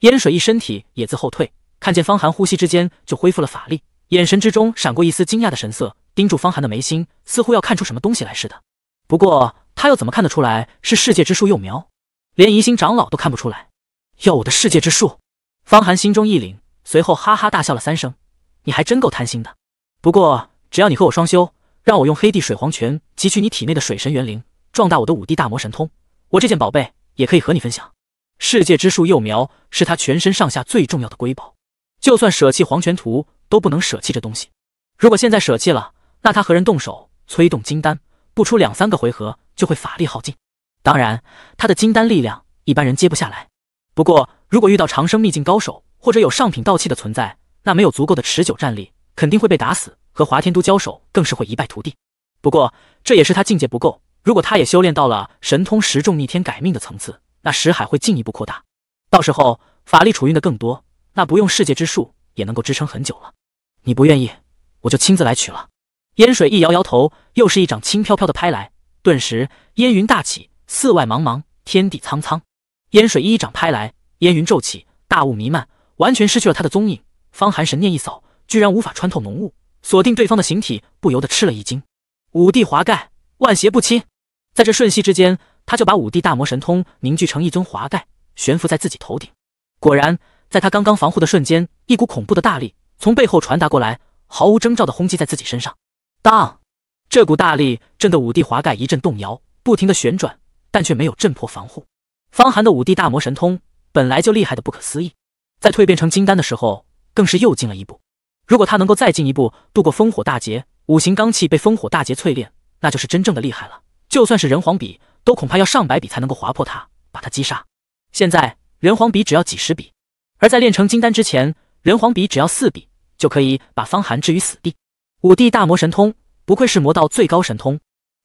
烟水一身体也自后退，看见方寒呼吸之间就恢复了法力，眼神之中闪过一丝惊讶的神色，盯住方寒的眉心，似乎要看出什么东西来似的。不过他又怎么看得出来是世界之树幼苗？连宜兴长老都看不出来。要我的世界之树？方寒心中一凛，随后哈哈大笑了三声。你还真够贪心的。不过只要你和我双修，让我用黑帝水皇拳汲取你体内的水神元灵，壮大我的五帝大魔神通，我这件宝贝也可以和你分享。世界之树幼苗是他全身上下最重要的瑰宝，就算舍弃黄泉图，都不能舍弃这东西。如果现在舍弃了，那他和人动手，催动金丹，不出两三个回合就会法力耗尽。当然，他的金丹力量一般人接不下来。不过，如果遇到长生秘境高手，或者有上品道器的存在，那没有足够的持久战力，肯定会被打死。和华天都交手，更是会一败涂地。不过，这也是他境界不够。如果他也修炼到了神通十重逆天改命的层次，那识海会进一步扩大，到时候法力储运的更多，那不用世界之树也能够支撑很久了。你不愿意，我就亲自来取了。烟水一摇摇头，又是一掌轻飘飘的拍来，顿时烟云大起，四外茫茫，天地苍苍。烟水一掌拍来，烟云骤起，大雾弥漫，完全失去了他的踪影。方寒神念一扫，居然无法穿透浓雾，锁定对方的形体，不由得吃了一惊。五帝华盖，万邪不侵，在这瞬息之间。他就把五帝大魔神通凝聚成一尊华盖，悬浮在自己头顶。果然，在他刚刚防护的瞬间，一股恐怖的大力从背后传达过来，毫无征兆的轰击在自己身上。当这股大力震得五帝华盖一阵动摇，不停的旋转，但却没有震破防护。方寒的五帝大魔神通本来就厉害的不可思议，在蜕变成金丹的时候，更是又进了一步。如果他能够再进一步渡过烽火大劫，五行罡气被烽火大劫淬炼，那就是真正的厉害了。就算是人皇比，都恐怕要上百笔才能够划破它，把它击杀。现在人皇笔只要几十笔，而在炼成金丹之前，人皇笔只要四笔就可以把方寒置于死地。五帝大魔神通，不愧是魔道最高神通，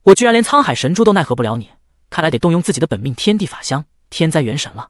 我居然连沧海神珠都奈何不了你，看来得动用自己的本命天地法相天灾元神了。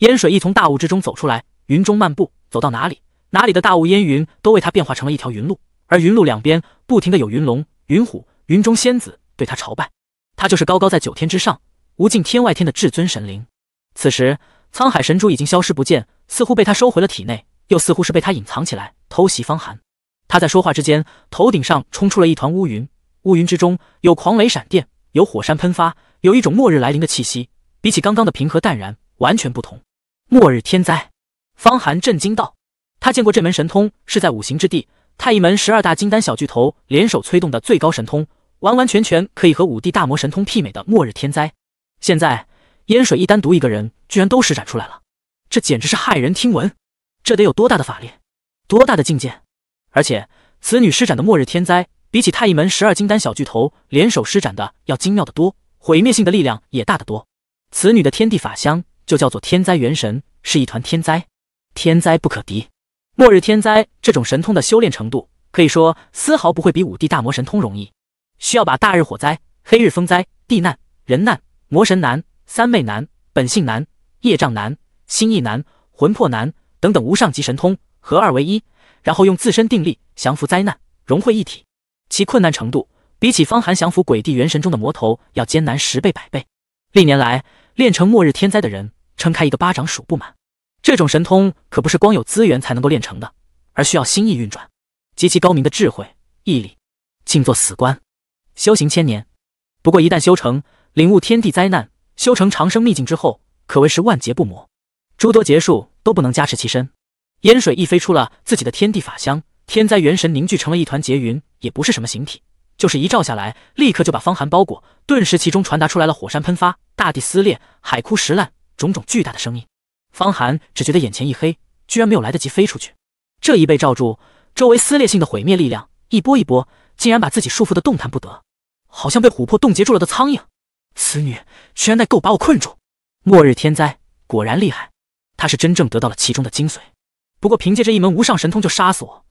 烟水一从大雾之中走出来，云中漫步，走到哪里，哪里的大雾烟云都为他变化成了一条云路，而云路两边不停的有云龙、云虎、云中仙子对他朝拜。他就是高高在九天之上，无尽天外天的至尊神灵。此时，沧海神珠已经消失不见，似乎被他收回了体内，又似乎是被他隐藏起来偷袭方寒。他在说话之间，头顶上冲出了一团乌云，乌云之中有狂雷闪电，有火山喷发，有一种末日来临的气息，比起刚刚的平和淡然完全不同。末日天灾！方寒震惊道：“他见过这门神通，是在五行之地太乙门十二大金丹小巨头联手催动的最高神通。”完完全全可以和五帝大魔神通媲美的末日天灾，现在烟水一单独一个人居然都施展出来了，这简直是骇人听闻！这得有多大的法力，多大的境界？而且此女施展的末日天灾，比起太乙门十二金丹小巨头联手施展的要精妙的多，毁灭性的力量也大得多。此女的天地法相就叫做天灾元神，是一团天灾，天灾不可敌。末日天灾这种神通的修炼程度，可以说丝毫不会比五帝大魔神通容易。需要把大日火灾、黑日风灾、地难、人难、魔神难、三昧难、本性难、业障难、心意难、魂魄难等等无上级神通合二为一，然后用自身定力降服灾难，融汇一体。其困难程度，比起方寒降服鬼帝元神中的魔头要艰难十倍百倍。历年来，练成末日天灾的人，撑开一个巴掌数不满。这种神通可不是光有资源才能够练成的，而需要心意运转，极其高明的智慧、毅力、静坐死观。修行千年，不过一旦修成，领悟天地灾难，修成长生秘境之后，可谓是万劫不磨，诸多劫数都不能加持其身。烟水一飞出了自己的天地法香，天灾元神凝聚成了一团劫云，也不是什么形体，就是一照下来，立刻就把方寒包裹。顿时其中传达出来了火山喷发、大地撕裂、海枯石烂种种巨大的声音。方寒只觉得眼前一黑，居然没有来得及飞出去，这一被罩住，周围撕裂性的毁灭力量一波一波，竟然把自己束缚的动弹不得。好像被琥珀冻结住了的苍蝇，此女居然带够把我困住，末日天灾果然厉害，她是真正得到了其中的精髓。不过凭借着一门无上神通就杀死我，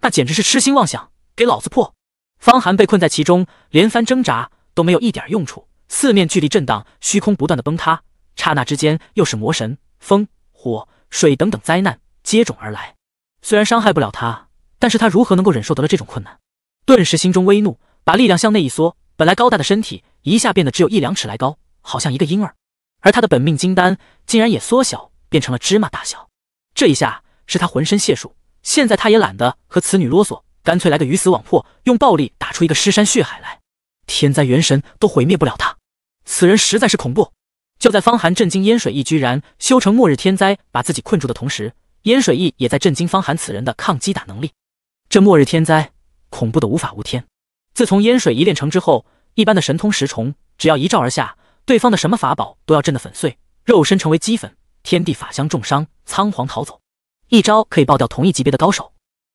那简直是痴心妄想，给老子破！方寒被困在其中，连番挣扎都没有一点用处，四面巨力震荡，虚空不断的崩塌，刹那之间又是魔神、风、火、水等等灾难接踵而来。虽然伤害不了他，但是他如何能够忍受得了这种困难？顿时心中微怒，把力量向内一缩。本来高大的身体一下变得只有一两尺来高，好像一个婴儿，而他的本命金丹竟然也缩小，变成了芝麻大小。这一下是他浑身解数，现在他也懒得和此女啰嗦，干脆来个鱼死网破，用暴力打出一个尸山血海来。天灾元神都毁灭不了他，此人实在是恐怖。就在方寒震惊燕水翼居然修成末日天灾把自己困住的同时，燕水翼也在震惊方寒此人的抗击打能力。这末日天灾，恐怖的无法无天。自从烟水一炼成之后，一般的神通石虫，只要一照而下，对方的什么法宝都要震得粉碎，肉身成为齑粉，天地法相重伤，仓皇逃走。一招可以爆掉同一级别的高手，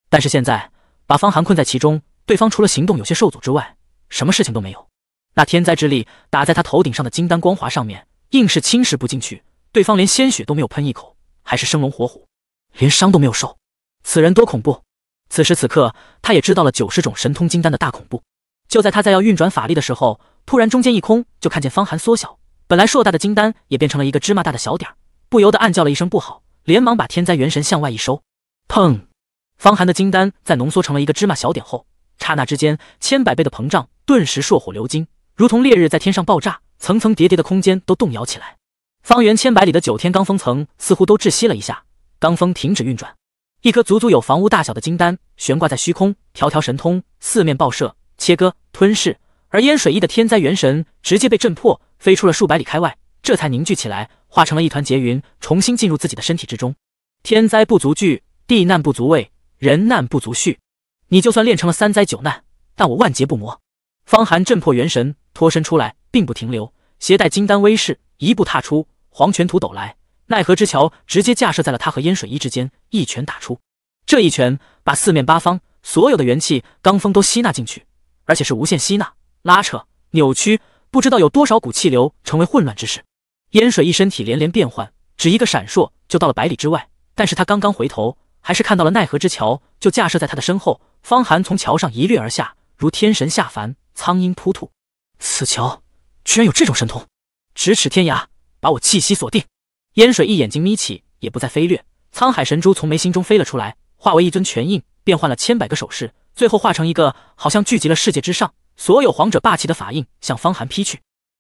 但是现在把方寒困在其中，对方除了行动有些受阻之外，什么事情都没有。那天灾之力打在他头顶上的金丹光华上面，硬是侵蚀不进去，对方连鲜血都没有喷一口，还是生龙活虎，连伤都没有受。此人多恐怖！此时此刻，他也知道了九十种神通金丹的大恐怖。就在他在要运转法力的时候，突然中间一空，就看见方寒缩小，本来硕大的金丹也变成了一个芝麻大的小点儿，不由得暗叫了一声不好，连忙把天灾元神向外一收。砰！方寒的金丹在浓缩成了一个芝麻小点后，刹那之间千百倍的膨胀，顿时烁火流金，如同烈日在天上爆炸，层层叠叠的空间都动摇起来，方圆千百里的九天罡风层似乎都窒息了一下，罡风停止运转。一颗足足有房屋大小的金丹悬挂在虚空，条条神通四面爆射、切割、吞噬，而烟水翼的天灾元神直接被震破，飞出了数百里开外，这才凝聚起来，化成了一团劫云，重新进入自己的身体之中。天灾不足惧，地难不足畏，人难不足恤。你就算练成了三灾九难，但我万劫不磨。方寒震破元神，脱身出来，并不停留，携带金丹威势，一步踏出黄泉土斗来。奈何之桥直接架设在了他和烟水衣之间，一拳打出，这一拳把四面八方所有的元气、罡风都吸纳进去，而且是无限吸纳、拉扯、扭曲，不知道有多少股气流成为混乱之势。烟水一身体连连变换，只一个闪烁就到了百里之外，但是他刚刚回头，还是看到了奈何之桥就架设在他的身后。方寒从桥上一掠而下，如天神下凡，苍鹰扑兔。此桥居然有这种神通，咫尺天涯，把我气息锁定。烟水一眼睛眯起，也不再飞掠，沧海神珠从眉心中飞了出来，化为一尊拳印，变换了千百个手势，最后化成一个，好像聚集了世界之上所有皇者霸气的法印，向方寒劈去。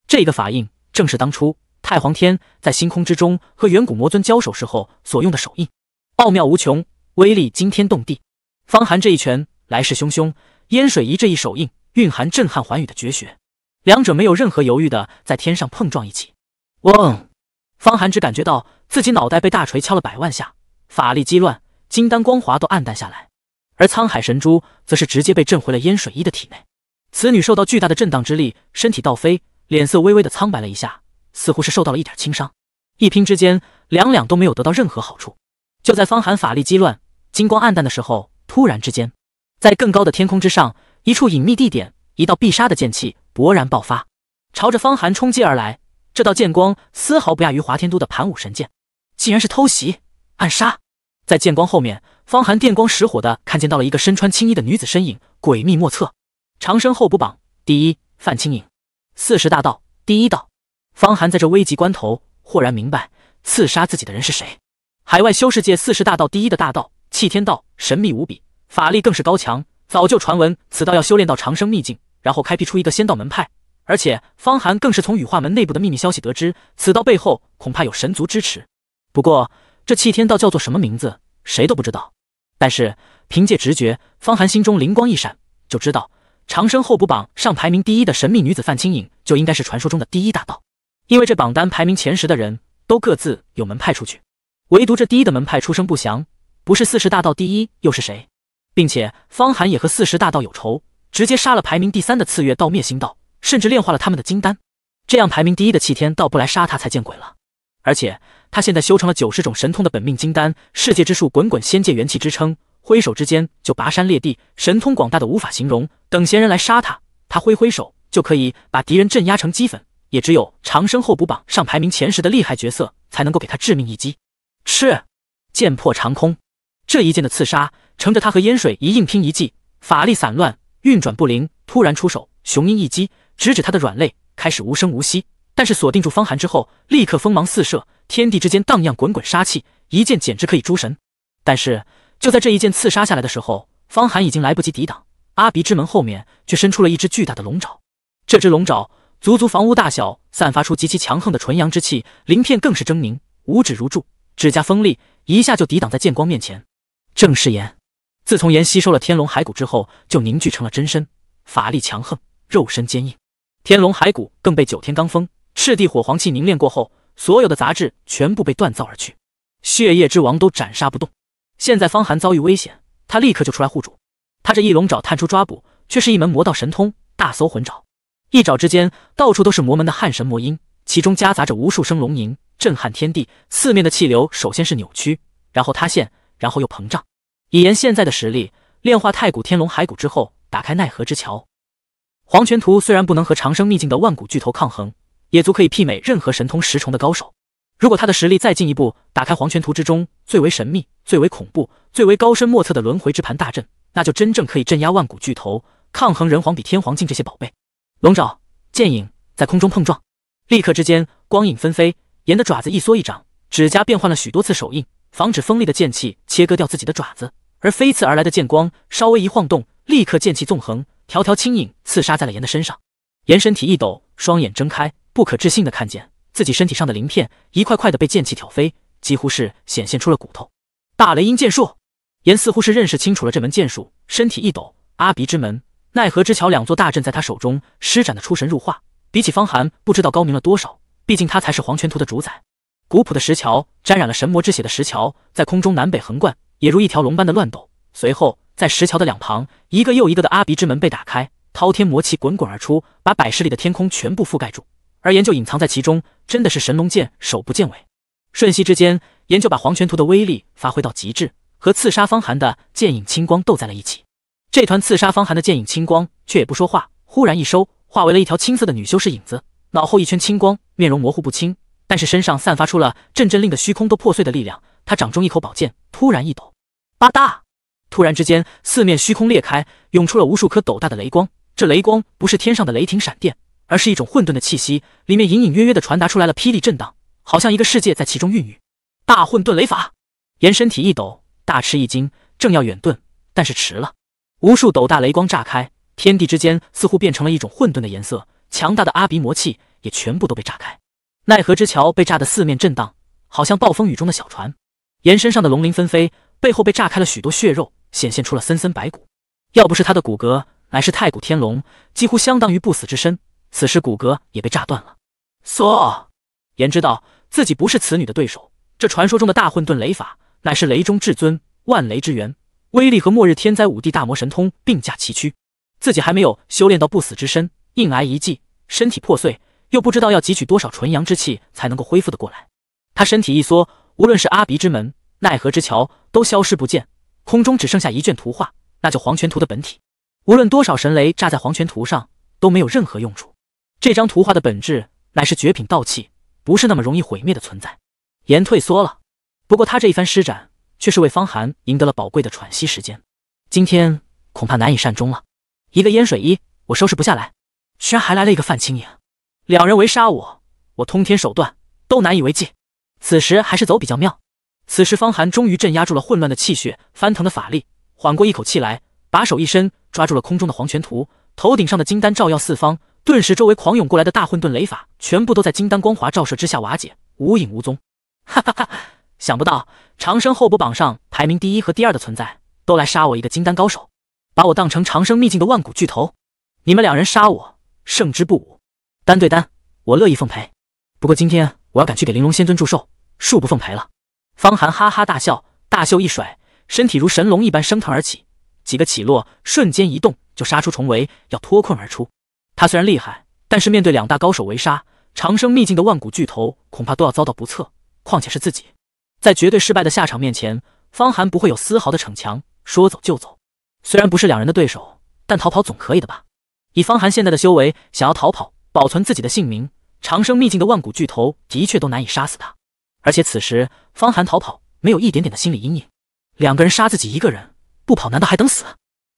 这一个法印正是当初太皇天在星空之中和远古魔尊交手时候所用的手印，奥妙无穷，威力惊天动地。方寒这一拳来势汹汹，烟水一这一手印蕴含震撼寰宇的绝学，两者没有任何犹豫的在天上碰撞一起。嗡。方寒只感觉到自己脑袋被大锤敲了百万下，法力激乱，金丹光华都暗淡下来。而沧海神珠则是直接被震回了燕水一的体内。此女受到巨大的震荡之力，身体倒飞，脸色微微的苍白了一下，似乎是受到了一点轻伤。一拼之间，两两都没有得到任何好处。就在方寒法力激乱、金光暗淡的时候，突然之间，在更高的天空之上，一处隐秘地点，一道必杀的剑气勃然爆发，朝着方寒冲击而来。这道剑光丝毫不亚于华天都的盘古神剑，竟然是偷袭暗杀。在剑光后面，方寒电光石火的看见到了一个身穿青衣的女子身影，诡秘莫测。长生候补榜第一，范青影。四十大道第一道，方寒在这危急关头豁然明白，刺杀自己的人是谁。海外修世界四十大道第一的大道弃天道，神秘无比，法力更是高强。早就传闻此道要修炼到长生秘境，然后开辟出一个仙道门派。而且方寒更是从羽化门内部的秘密消息得知，此道背后恐怕有神族支持。不过这弃天道叫做什么名字，谁都不知道。但是凭借直觉，方寒心中灵光一闪，就知道长生候补榜上排名第一的神秘女子范清影，就应该是传说中的第一大道。因为这榜单排名前十的人都各自有门派出去，唯独这第一的门派出生不详，不是四十大道第一又是谁？并且方寒也和四十大道有仇，直接杀了排名第三的次月道灭星道。甚至炼化了他们的金丹，这样排名第一的气天道不来杀他才见鬼了。而且他现在修成了九十种神通的本命金丹，世界之树滚滚仙界元气支撑，挥手之间就拔山裂地，神通广大的无法形容。等闲人来杀他，他挥挥手就可以把敌人镇压成齑粉。也只有长生候补榜上排名前十的厉害角色才能够给他致命一击。吃，剑破长空这一剑的刺杀，乘着他和烟水一硬拼一计，法力散乱，运转不灵，突然出手，雄鹰一击。直指他的软肋，开始无声无息，但是锁定住方寒之后，立刻锋芒四射，天地之间荡漾滚滚杀气，一剑简直可以诛神。但是就在这一剑刺杀下来的时候，方寒已经来不及抵挡，阿鼻之门后面却伸出了一只巨大的龙爪。这只龙爪足足房屋大小，散发出极其强横的纯阳之气，鳞片更是狰狞，五指如柱，指甲锋利，一下就抵挡在剑光面前。正是炎，自从炎吸收了天龙骸骨之后，就凝聚成了真身，法力强横，肉身坚硬。天龙骸骨更被九天罡风、赤地火皇气凝练过后，所有的杂质全部被锻造而去，血液之王都斩杀不动。现在方寒遭遇危险，他立刻就出来护主。他这一龙爪探出抓捕，却是一门魔道神通——大搜魂爪。一爪之间，到处都是魔门的撼神魔音，其中夹杂着无数声龙吟，震撼天地。四面的气流首先是扭曲，然后塌陷，然后又膨胀。以炎现在的实力，炼化太古天龙骸骨之后，打开奈何之桥。黄泉图虽然不能和长生秘境的万古巨头抗衡，也足可以媲美任何神通十重的高手。如果他的实力再进一步，打开黄泉图之中最为神秘、最为恐怖、最为高深莫测的轮回之盘大阵，那就真正可以镇压万古巨头，抗衡人皇比天皇境这些宝贝。龙爪剑影在空中碰撞，立刻之间光影纷飞。沿的爪子一缩一长，指甲变换了许多次手印，防止锋利的剑气切割掉自己的爪子。而飞刺而来的剑光稍微一晃动，立刻剑气纵横。条条青影刺杀在了岩的身上，岩身体一抖，双眼睁开，不可置信的看见自己身体上的鳞片一块块的被剑气挑飞，几乎是显现出了骨头。大雷音剑术，岩似乎是认识清楚了这门剑术，身体一抖，阿鼻之门、奈何之桥两座大阵在他手中施展的出神入化，比起方寒不知道高明了多少。毕竟他才是黄泉图的主宰。古朴的石桥，沾染了神魔之血的石桥，在空中南北横贯，也如一条龙般的乱抖。随后。在石桥的两旁，一个又一个的阿鼻之门被打开，滔天魔气滚滚而出，把百十里的天空全部覆盖住。而炎就隐藏在其中，真的是神龙见首不见尾。瞬息之间，炎就把黄泉图的威力发挥到极致，和刺杀方寒的剑影青光斗在了一起。这团刺杀方寒的剑影青光却也不说话，忽然一收，化为了一条青色的女修士影子，脑后一圈青光，面容模糊不清，但是身上散发出了阵阵令的虚空都破碎的力量。他掌中一口宝剑突然一抖，吧嗒。突然之间，四面虚空裂开，涌出了无数颗斗大的雷光。这雷光不是天上的雷霆闪电，而是一种混沌的气息，里面隐隐约约的传达出来了霹雳震荡，好像一个世界在其中孕育。大混沌雷法，岩身体一抖，大吃一惊，正要远遁，但是迟了。无数斗大雷光炸开，天地之间似乎变成了一种混沌的颜色，强大的阿鼻魔气也全部都被炸开。奈何之桥被炸得四面震荡，好像暴风雨中的小船。岩身上的龙鳞纷飞，背后被炸开了许多血肉。显现出了森森白骨，要不是他的骨骼乃是太古天龙，几乎相当于不死之身，此时骨骼也被炸断了。说。言知道自己不是此女的对手，这传说中的大混沌雷法乃是雷中至尊，万雷之源，威力和末日天灾五帝大魔神通并驾齐驱。自己还没有修炼到不死之身，硬挨一记，身体破碎，又不知道要汲取多少纯阳之气才能够恢复的过来。他身体一缩，无论是阿鼻之门、奈何之桥，都消失不见。空中只剩下一卷图画，那就黄泉图的本体。无论多少神雷炸在黄泉图上，都没有任何用处。这张图画的本质乃是绝品道器，不是那么容易毁灭的存在。言退缩了，不过他这一番施展，却是为方寒赢得了宝贵的喘息时间。今天恐怕难以善终了。一个烟水衣，我收拾不下来，居然还来了一个范青影，两人围杀我，我通天手段都难以为继。此时还是走比较妙。此时，方寒终于镇压住了混乱的气血，翻腾的法力，缓过一口气来，把手一伸，抓住了空中的黄泉图。头顶上的金丹照耀四方，顿时周围狂涌过来的大混沌雷法，全部都在金丹光华照射之下瓦解，无影无踪。哈哈哈，想不到长生后补榜上排名第一和第二的存在，都来杀我一个金丹高手，把我当成长生秘境的万古巨头。你们两人杀我，胜之不武。单对单，我乐意奉陪。不过今天我要赶去给玲珑仙尊祝寿，恕不奉陪了。方寒哈哈大笑，大袖一甩，身体如神龙一般升腾而起，几个起落，瞬间移动，就杀出重围，要脱困而出。他虽然厉害，但是面对两大高手围杀，长生秘境的万古巨头恐怕都要遭到不测。况且是自己，在绝对失败的下场面前，方寒不会有丝毫的逞强，说走就走。虽然不是两人的对手，但逃跑总可以的吧？以方寒现在的修为，想要逃跑，保存自己的性命，长生秘境的万古巨头的确都难以杀死他。而且此时，方寒逃跑没有一点点的心理阴影。两个人杀自己一个人，不跑难道还等死？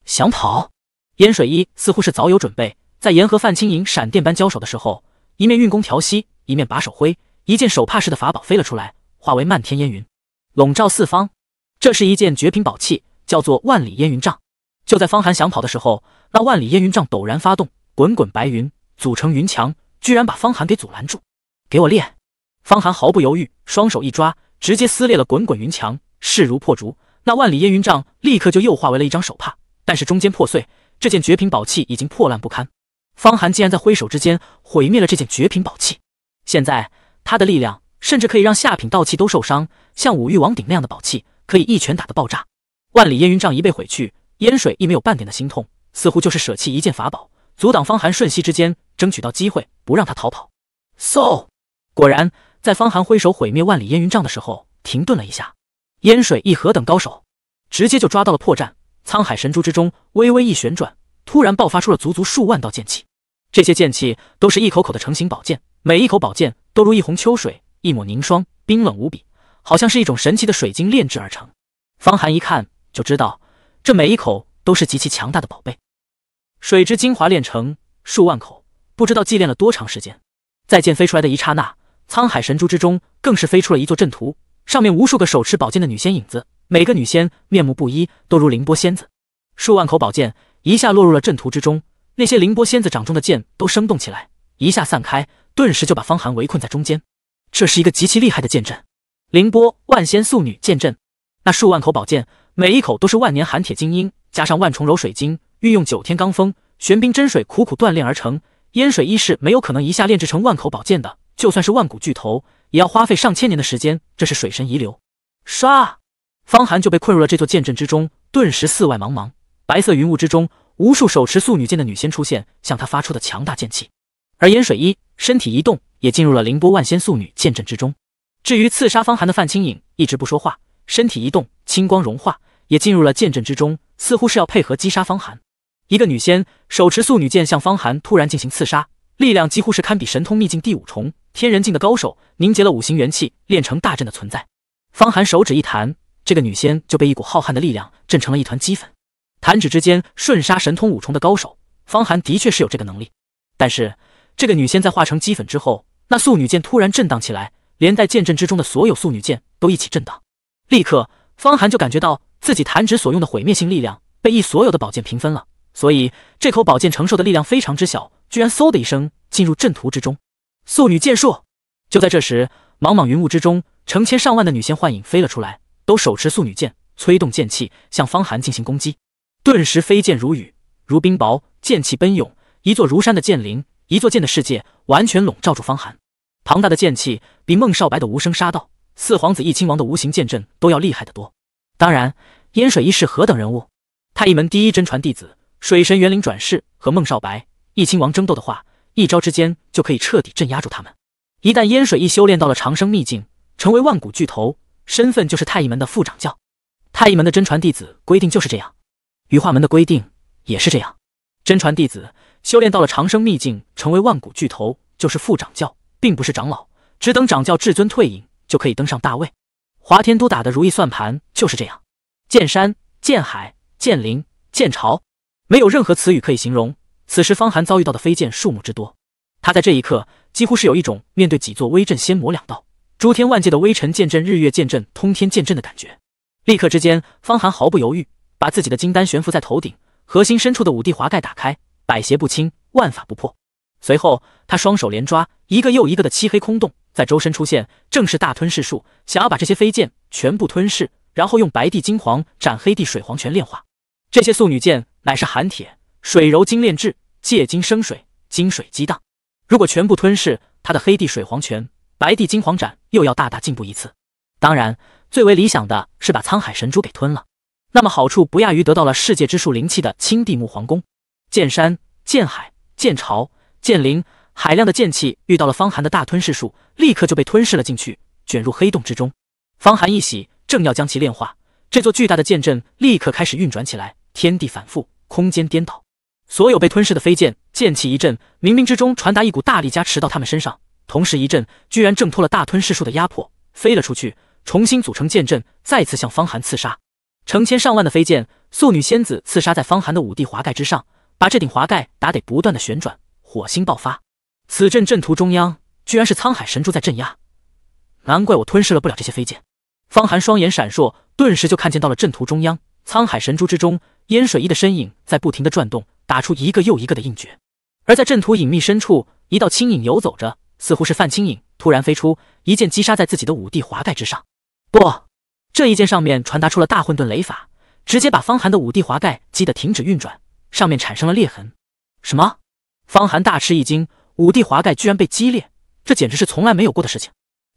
想跑？烟水衣似乎是早有准备，在严和范青影闪电般交手的时候，一面运功调息，一面把手挥，一件手帕似的法宝飞了出来，化为漫天烟云，笼罩四方。这是一件绝品宝器，叫做万里烟云杖。就在方寒想跑的时候，那万里烟云杖陡然发动，滚滚白云组成云墙，居然把方寒给阻拦住。给我练！方寒毫不犹豫，双手一抓，直接撕裂了滚滚云墙，势如破竹。那万里烟云杖立刻就又化为了一张手帕，但是中间破碎，这件绝品宝器已经破烂不堪。方寒竟然在挥手之间毁灭了这件绝品宝器，现在他的力量甚至可以让下品道器都受伤，像五域王鼎那样的宝器，可以一拳打得爆炸。万里烟云杖一被毁去，烟水亦没有半点的心痛，似乎就是舍弃一件法宝，阻挡方寒瞬息之间争取到机会，不让他逃跑。嗖，果然。在方寒挥手毁灭万里烟云障的时候，停顿了一下。烟水一何等高手，直接就抓到了破绽。沧海神珠之中微微一旋转，突然爆发出了足足数万道剑气。这些剑气都是一口口的成型宝剑，每一口宝剑都如一泓秋水，一抹凝霜，冰冷无比，好像是一种神奇的水晶炼制而成。方寒一看就知道，这每一口都是极其强大的宝贝，水之精华炼成数万口，不知道祭炼了多长时间。在剑飞出来的一刹那。沧海神珠之中，更是飞出了一座阵图，上面无数个手持宝剑的女仙影子，每个女仙面目不一，都如凌波仙子。数万口宝剑一下落入了阵图之中，那些凌波仙子掌中的剑都生动起来，一下散开，顿时就把方寒围困在中间。这是一个极其厉害的剑阵——凌波万仙素女剑阵。那数万口宝剑，每一口都是万年寒铁精英，加上万重柔水晶，运用九天罡风、玄冰真水苦苦锻炼而成。烟水一世没有可能一下炼制成万口宝剑的。就算是万古巨头，也要花费上千年的时间。这是水神遗留。刷，方寒就被困入了这座剑阵之中，顿时四外茫茫，白色云雾之中，无数手持素女剑的女仙出现，向他发出的强大剑气。而烟水衣身体一动，也进入了凌波万仙素女剑阵之中。至于刺杀方寒的范清影，一直不说话，身体一动，青光融化，也进入了剑阵之中，似乎是要配合击杀方寒。一个女仙手持素女剑向方寒突然进行刺杀，力量几乎是堪比神通秘境第五重。天人境的高手凝结了五行元气，炼成大阵的存在。方寒手指一弹，这个女仙就被一股浩瀚的力量震成了一团齑粉。弹指之间，瞬杀神通五重的高手。方寒的确是有这个能力，但是这个女仙在化成齑粉之后，那素女剑突然震荡起来，连带剑阵之中的所有素女剑都一起震荡。立刻，方寒就感觉到自己弹指所用的毁灭性力量被一所有的宝剑平分了，所以这口宝剑承受的力量非常之小，居然嗖的一声进入阵图之中。素女剑术。就在这时，茫茫云雾之中，成千上万的女仙幻影飞了出来，都手持素女剑，催动剑气，向方寒进行攻击。顿时飞剑如雨，如冰雹，剑气奔涌，一座如山的剑林，一座剑的世界，完全笼罩住方寒。庞大的剑气比孟少白的无声杀道、四皇子一亲王的无形剑阵都要厉害得多。当然，烟水一是何等人物，太一门第一真传弟子，水神元灵转世，和孟少白、一亲王争斗的话。一招之间就可以彻底镇压住他们。一旦烟水一修炼到了长生秘境，成为万古巨头，身份就是太乙门的副掌教。太乙门的真传弟子规定就是这样，羽化门的规定也是这样。真传弟子修炼到了长生秘境，成为万古巨头就是副掌教，并不是长老。只等掌教至尊退隐，就可以登上大位。华天都打的如意算盘就是这样。剑山、剑海、剑灵、剑潮，没有任何词语可以形容。此时方寒遭遇到的飞剑数目之多，他在这一刻几乎是有一种面对几座威震仙魔两道、诸天万界的微尘剑阵、日月剑阵、通天剑阵的感觉。立刻之间，方寒毫不犹豫，把自己的金丹悬浮在头顶，核心深处的五帝华盖打开，百邪不侵，万法不破。随后他双手连抓，一个又一个的漆黑空洞在周身出现，正是大吞噬术，想要把这些飞剑全部吞噬，然后用白帝金黄斩、黑帝水黄拳炼化。这些素女剑乃是寒铁。水柔精炼制，借精生水，金水激荡。如果全部吞噬，他的黑地水皇拳、白地金皇斩又要大大进步一次。当然，最为理想的是把沧海神珠给吞了，那么好处不亚于得到了世界之树灵气的青帝木皇宫。剑山、剑海、剑潮、剑灵，海量的剑气遇到了方寒的大吞噬术，立刻就被吞噬了进去，卷入黑洞之中。方寒一喜，正要将其炼化，这座巨大的剑阵立刻开始运转起来，天地反复，空间颠倒。所有被吞噬的飞剑，剑气一震，冥冥之中传达一股大力加持到他们身上，同时一震，居然挣脱了大吞噬术的压迫，飞了出去，重新组成剑阵，再次向方寒刺杀。成千上万的飞剑，素女仙子刺杀在方寒的五帝华盖之上，把这顶华盖打得不断的旋转，火星爆发。此阵阵图中央，居然是沧海神珠在镇压，难怪我吞噬了不了这些飞剑。方寒双眼闪烁，顿时就看见到了阵图中央，沧海神珠之中，烟水衣的身影在不停的转动。打出一个又一个的印诀，而在阵图隐秘深处，一道轻影游走着，似乎是范青影突然飞出，一剑击杀在自己的五帝华盖之上。不，这一剑上面传达出了大混沌雷法，直接把方寒的五帝华盖击得停止运转，上面产生了裂痕。什么？方寒大吃一惊，五帝华盖居然被击裂，这简直是从来没有过的事情。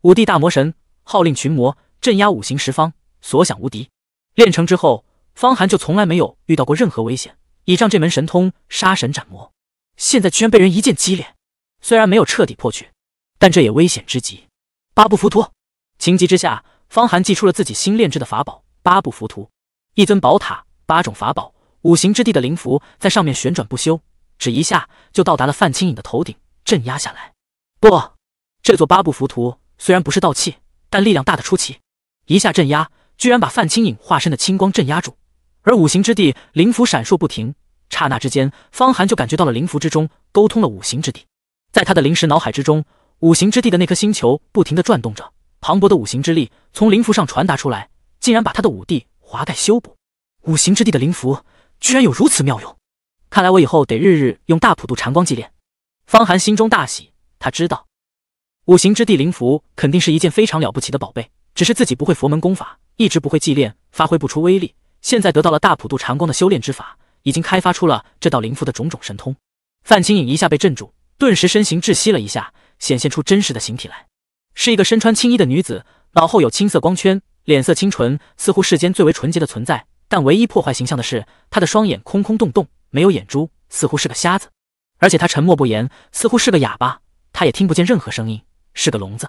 五帝大魔神号令群魔镇压五行十方，所想无敌，练成之后，方寒就从来没有遇到过任何危险。倚仗这门神通杀神斩魔，现在居然被人一剑击裂。虽然没有彻底破去，但这也危险之极。八部浮屠，情急之下，方寒祭出了自己新炼制的法宝八部浮屠，一尊宝塔，八种法宝，五行之地的灵符在上面旋转不休，只一下就到达了范青影的头顶，镇压下来。不，这座八部浮屠虽然不是道器，但力量大的出奇，一下镇压，居然把范青影化身的青光镇压住。而五行之地灵符闪烁不停，刹那之间，方寒就感觉到了灵符之中沟通了五行之地。在他的临时脑海之中，五行之地的那颗星球不停地转动着，磅礴的五行之力从灵符上传达出来，竟然把他的五帝华盖修补。五行之地的灵符居然有如此妙用，看来我以后得日日用大普度禅光祭炼。方寒心中大喜，他知道五行之地灵符肯定是一件非常了不起的宝贝，只是自己不会佛门功法，一直不会祭炼，发挥不出威力。现在得到了大普渡禅光的修炼之法，已经开发出了这道灵符的种种神通。范清影一下被镇住，顿时身形窒息了一下，显现出真实的形体来，是一个身穿青衣的女子，脑后有青色光圈，脸色清纯，似乎世间最为纯洁的存在。但唯一破坏形象的是，她的双眼空空洞洞，没有眼珠，似乎是个瞎子。而且她沉默不言，似乎是个哑巴，她也听不见任何声音，是个聋子。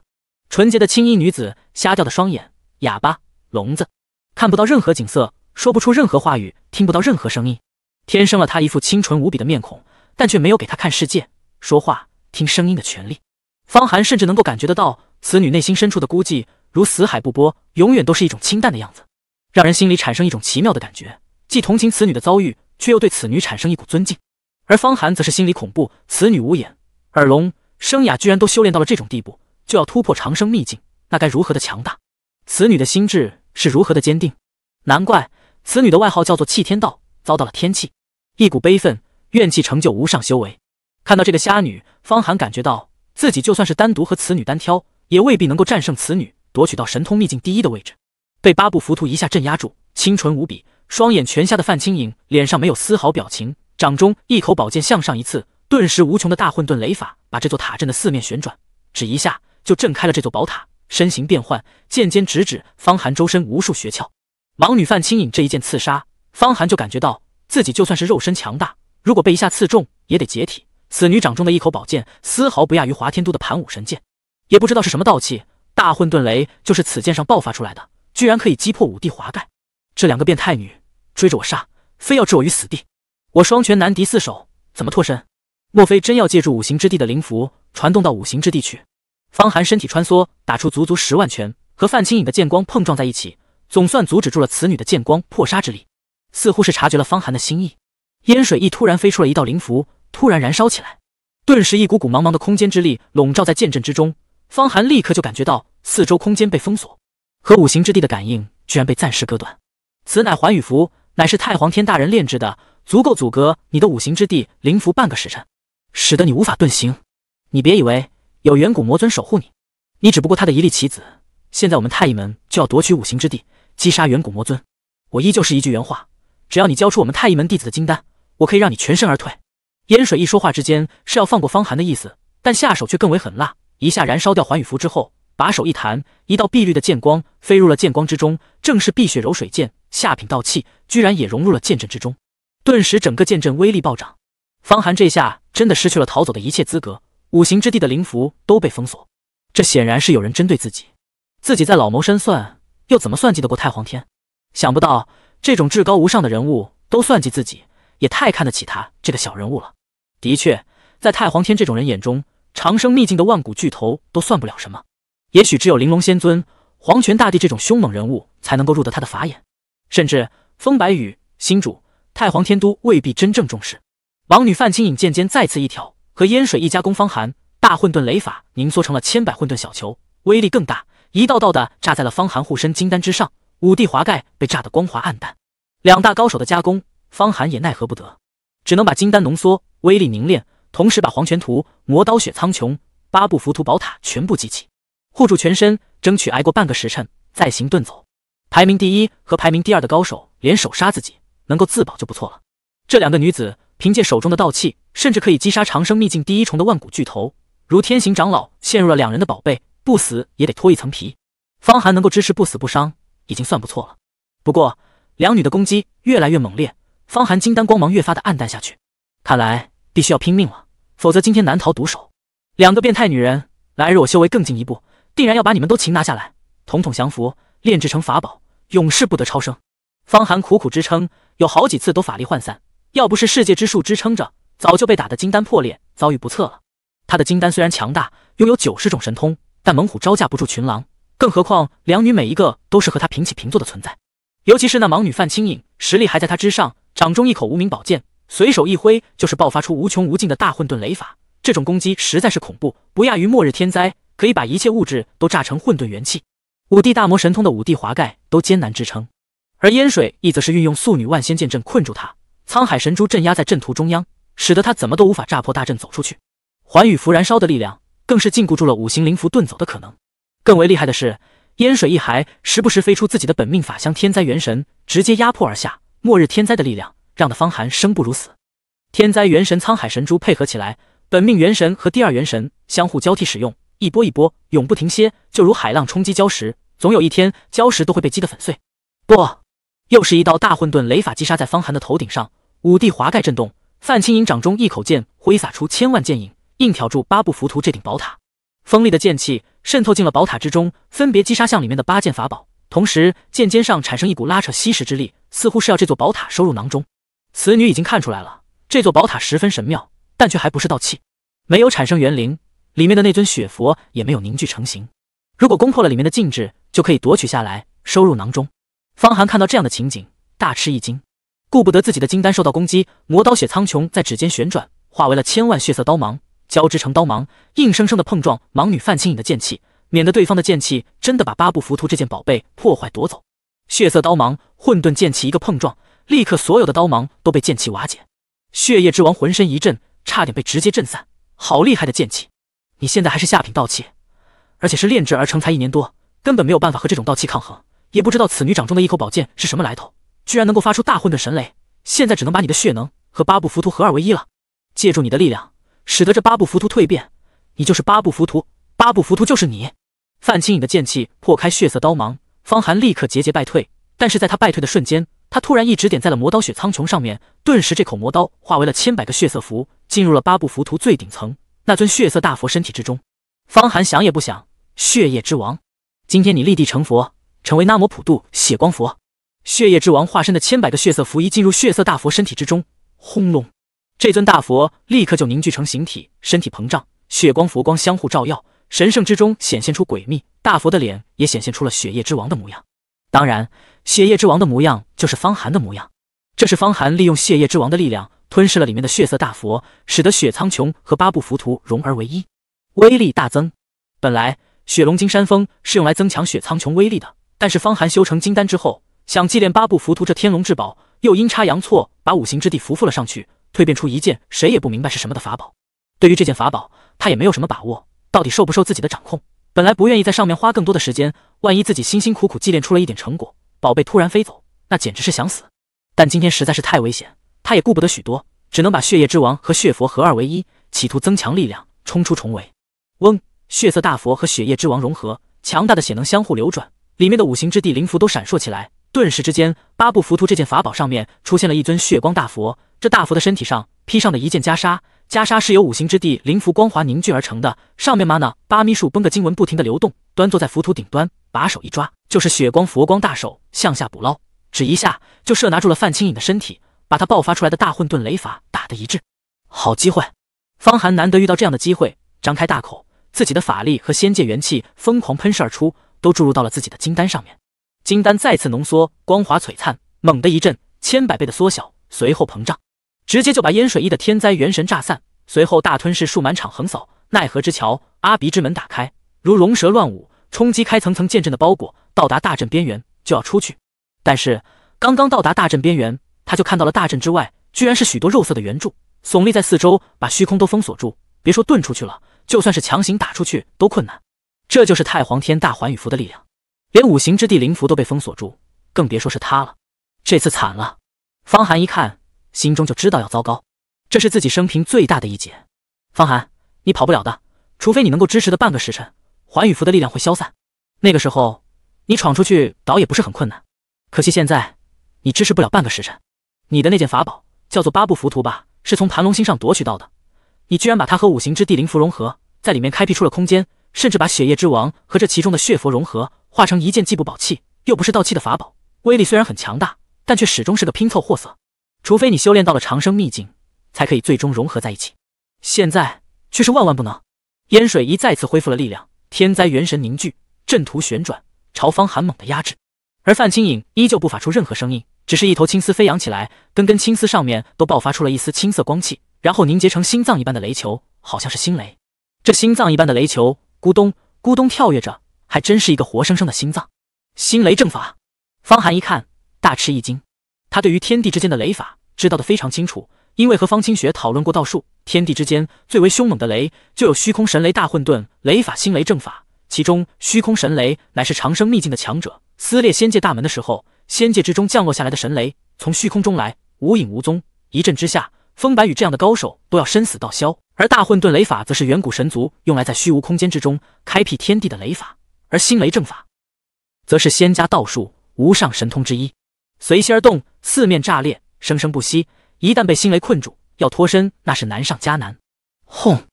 纯洁的青衣女子，瞎掉的双眼，哑巴，聋子，看不到任何景色。说不出任何话语，听不到任何声音。天生了她一副清纯无比的面孔，但却没有给她看世界、说话、听声音的权利。方寒甚至能够感觉得到此女内心深处的孤寂，如死海不波，永远都是一种清淡的样子，让人心里产生一种奇妙的感觉，既同情此女的遭遇，却又对此女产生一股尊敬。而方寒则是心里恐怖，此女无眼、耳聋、生哑，居然都修炼到了这种地步，就要突破长生秘境，那该如何的强大？此女的心智是如何的坚定？难怪。此女的外号叫做弃天道，遭到了天弃，一股悲愤怨气成就无上修为。看到这个虾女，方寒感觉到自己就算是单独和此女单挑，也未必能够战胜此女，夺取到神通秘境第一的位置。被八部浮屠一下镇压住，清纯无比，双眼全瞎的范青影脸上没有丝毫表情，掌中一口宝剑向上一刺，顿时无穷的大混沌雷法把这座塔镇的四面旋转，只一下就震开了这座宝塔，身形变幻，剑尖直指方寒周身无数穴窍。盲女范清影这一剑刺杀方寒，就感觉到自己就算是肉身强大，如果被一下刺中，也得解体。此女掌中的一口宝剑，丝毫不亚于华天都的盘武神剑，也不知道是什么道器。大混沌雷就是此剑上爆发出来的，居然可以击破五帝华盖。这两个变态女追着我杀，非要置我于死地，我双拳难敌四手，怎么脱身？莫非真要借助五行之地的灵符，传动到五行之地去？方寒身体穿梭，打出足足十万拳，和范清影的剑光碰撞在一起。总算阻止住了此女的剑光破杀之力，似乎是察觉了方寒的心意，烟水翼突然飞出了一道灵符，突然燃烧起来，顿时一股股茫茫的空间之力笼罩在剑阵之中，方寒立刻就感觉到四周空间被封锁，和五行之地的感应居然被暂时割断。此乃环宇符，乃是太皇天大人炼制的，足够阻隔你的五行之地灵符半个时辰，使得你无法遁形。你别以为有远古魔尊守护你，你只不过他的一粒棋子。现在我们太乙门就要夺取五行之地，击杀远古魔尊。我依旧是一句原话，只要你交出我们太乙门弟子的金丹，我可以让你全身而退。烟水一说话之间是要放过方寒的意思，但下手却更为狠辣。一下燃烧掉环宇符之后，把手一弹，一道碧绿的剑光飞入了剑光之中，正是碧血柔水剑下品道器，居然也融入了剑阵之中。顿时整个剑阵威力暴涨。方寒这下真的失去了逃走的一切资格，五行之地的灵符都被封锁，这显然是有人针对自己。自己再老谋深算，又怎么算计得过太皇天？想不到这种至高无上的人物都算计自己，也太看得起他这个小人物了。的确，在太皇天这种人眼中，长生秘境的万古巨头都算不了什么。也许只有玲珑仙尊、皇权大帝这种凶猛人物才能够入得他的法眼，甚至风白羽、星主、太皇天都未必真正重视。王女范青影剑尖再次一挑，和烟水一家攻方寒大混沌雷法凝缩成了千百混沌小球，威力更大。一道道的炸在了方寒护身金丹之上，五帝华盖被炸得光滑暗淡。两大高手的加工，方寒也奈何不得，只能把金丹浓缩，威力凝练，同时把黄泉图、魔刀、雪苍穹、八部浮屠宝塔全部集齐，护住全身，争取挨过半个时辰再行遁走。排名第一和排名第二的高手联手杀自己，能够自保就不错了。这两个女子凭借手中的道器，甚至可以击杀长生秘境第一重的万古巨头。如天行长老陷入了两人的宝贝。不死也得脱一层皮，方寒能够支持不死不伤，已经算不错了。不过两女的攻击越来越猛烈，方寒金丹光芒越发的暗淡下去，看来必须要拼命了，否则今天难逃毒手。两个变态女人，来日我修为更进一步，定然要把你们都擒拿下来，统统降服，炼制成法宝，永世不得超生。方寒苦苦支撑，有好几次都法力涣散，要不是世界之树支撑着，早就被打的金丹破裂，遭遇不测了。他的金丹虽然强大，拥有九十种神通。但猛虎招架不住群狼，更何况两女每一个都是和他平起平坐的存在，尤其是那盲女范清影，实力还在他之上。掌中一口无名宝剑，随手一挥就是爆发出无穷无尽的大混沌雷法，这种攻击实在是恐怖，不亚于末日天灾，可以把一切物质都炸成混沌元气。五帝大魔神通的五帝华盖都艰难支撑，而烟水亦则是运用素女万仙剑阵困住他，沧海神珠镇压在阵图中央，使得他怎么都无法炸破大阵走出去。环宇符燃烧的力量。更是禁锢住了五行灵符遁走的可能。更为厉害的是，烟水一孩时不时飞出自己的本命法相天灾元神，直接压迫而下。末日天灾的力量让得方寒生不如死。天灾元神沧海神珠配合起来，本命元神和第二元神相互交替使用，一波一波永不停歇，就如海浪冲击礁石，总有一天礁石都会被击得粉碎。不，又是一道大混沌雷法击杀在方寒的头顶上，五帝华盖震动。范青影掌中一口剑挥洒出千万剑影。硬挑住八部浮屠这顶宝塔，锋利的剑气渗透进了宝塔之中，分别击杀向里面的八件法宝，同时剑尖上产生一股拉扯吸食之力，似乎是要这座宝塔收入囊中。此女已经看出来了，这座宝塔十分神妙，但却还不是道器，没有产生元灵，里面的那尊血佛也没有凝聚成型。如果攻破了里面的禁制，就可以夺取下来，收入囊中。方寒看到这样的情景，大吃一惊，顾不得自己的金丹受到攻击，魔刀血苍穹在指尖旋转，化为了千万血色刀芒。交织成刀芒，硬生生的碰撞盲女范青影的剑气，免得对方的剑气真的把八部浮屠这件宝贝破坏夺走。血色刀芒，混沌剑气，一个碰撞，立刻所有的刀芒都被剑气瓦解。血液之王浑身一震，差点被直接震散。好厉害的剑气！你现在还是下品道器，而且是炼制而成才一年多，根本没有办法和这种道器抗衡。也不知道此女掌中的一口宝剑是什么来头，居然能够发出大混沌神雷。现在只能把你的血能和八部浮屠合二为一了，借助你的力量。使得这八部浮屠蜕变，你就是八部浮屠，八部浮屠就是你。范清影的剑气破开血色刀芒，方寒立刻节节败退。但是在他败退的瞬间，他突然一指点在了魔刀血苍穹上面，顿时这口魔刀化为了千百个血色符，进入了八部浮屠最顶层那尊血色大佛身体之中。方寒想也不想，血液之王，今天你立地成佛，成为那摩普渡血光佛。血液之王化身的千百个血色符一进入血色大佛身体之中，轰隆。这尊大佛立刻就凝聚成形体，身体膨胀，血光佛光相互照耀，神圣之中显现出诡秘。大佛的脸也显现出了血液之王的模样，当然，血液之王的模样就是方寒的模样。这是方寒利用血液之王的力量吞噬了里面的血色大佛，使得雪苍穹和八部浮屠融而为一，威力大增。本来雪龙金山峰是用来增强雪苍穹威力的，但是方寒修成金丹之后，想祭炼八部浮屠这天龙至宝，又阴差阳错把五行之地附附了上去。蜕变出一件谁也不明白是什么的法宝，对于这件法宝，他也没有什么把握，到底受不受自己的掌控。本来不愿意在上面花更多的时间，万一自己辛辛苦苦祭炼出了一点成果，宝贝突然飞走，那简直是想死。但今天实在是太危险，他也顾不得许多，只能把血液之王和血佛合二为一，企图增强力量，冲出重围。嗡，血色大佛和血液之王融合，强大的血能相互流转，里面的五行之地灵符都闪烁起来。顿时之间，八部浮屠这件法宝上面出现了一尊血光大佛。这大佛的身体上披上的一件袈裟，袈裟是由五行之地灵符光华凝聚而成的。上面玛呢八咪数崩的经文不停的流动，端坐在浮屠顶端，把手一抓，就是血光佛光大手向下捕捞，只一下就射拿住了范清影的身体，把他爆发出来的大混沌雷法打得一滞。好机会，方寒难得遇到这样的机会，张开大口，自己的法力和仙界元气疯狂喷射而出，都注入到了自己的金丹上面。金丹再次浓缩，光华璀璨，猛地一震，千百倍的缩小，随后膨胀，直接就把烟水一的天灾元神炸散。随后大吞噬数满场横扫，奈何之桥、阿鼻之门打开，如龙蛇乱舞，冲击开层层剑阵的包裹，到达大阵边缘就要出去。但是刚刚到达大阵边缘，他就看到了大阵之外，居然是许多肉色的圆柱耸立在四周，把虚空都封锁住。别说遁出去了，就算是强行打出去都困难。这就是太皇天大环宇符的力量。连五行之地灵符都被封锁住，更别说是他了。这次惨了。方寒一看，心中就知道要糟糕。这是自己生平最大的一劫。方寒，你跑不了的。除非你能够支持的半个时辰，环宇符的力量会消散。那个时候，你闯出去倒也不是很困难。可惜现在，你支持不了半个时辰。你的那件法宝叫做八部浮屠吧？是从盘龙星上夺取到的。你居然把它和五行之地灵符融合，在里面开辟出了空间。甚至把血液之王和这其中的血佛融合，化成一件既不宝器又不是道器的法宝，威力虽然很强大，但却始终是个拼凑货色。除非你修炼到了长生秘境，才可以最终融合在一起。现在却是万万不能。烟水一再次恢复了力量，天灾元神凝聚，阵图旋转，朝方寒猛地压制。而范青影依旧不发出任何声音，只是一头青丝飞扬起来，根根青丝上面都爆发出了一丝青色光气，然后凝结成心脏一般的雷球，好像是心雷。这心脏一般的雷球。咕咚咕咚跳跃着，还真是一个活生生的心脏。心雷正法，方寒一看，大吃一惊。他对于天地之间的雷法知道的非常清楚，因为和方清雪讨论过道术。天地之间最为凶猛的雷，就有虚空神雷、大混沌雷法、心雷正法。其中虚空神雷乃是长生秘境的强者撕裂仙界大门的时候，仙界之中降落下来的神雷，从虚空中来，无影无踪。一震之下，风白羽这样的高手都要生死道消。而大混沌雷法则是远古神族用来在虚无空间之中开辟天地的雷法，而星雷正法则是仙家道术无上神通之一，随心而动，四面炸裂，生生不息。一旦被星雷困住，要脱身那是难上加难。轰！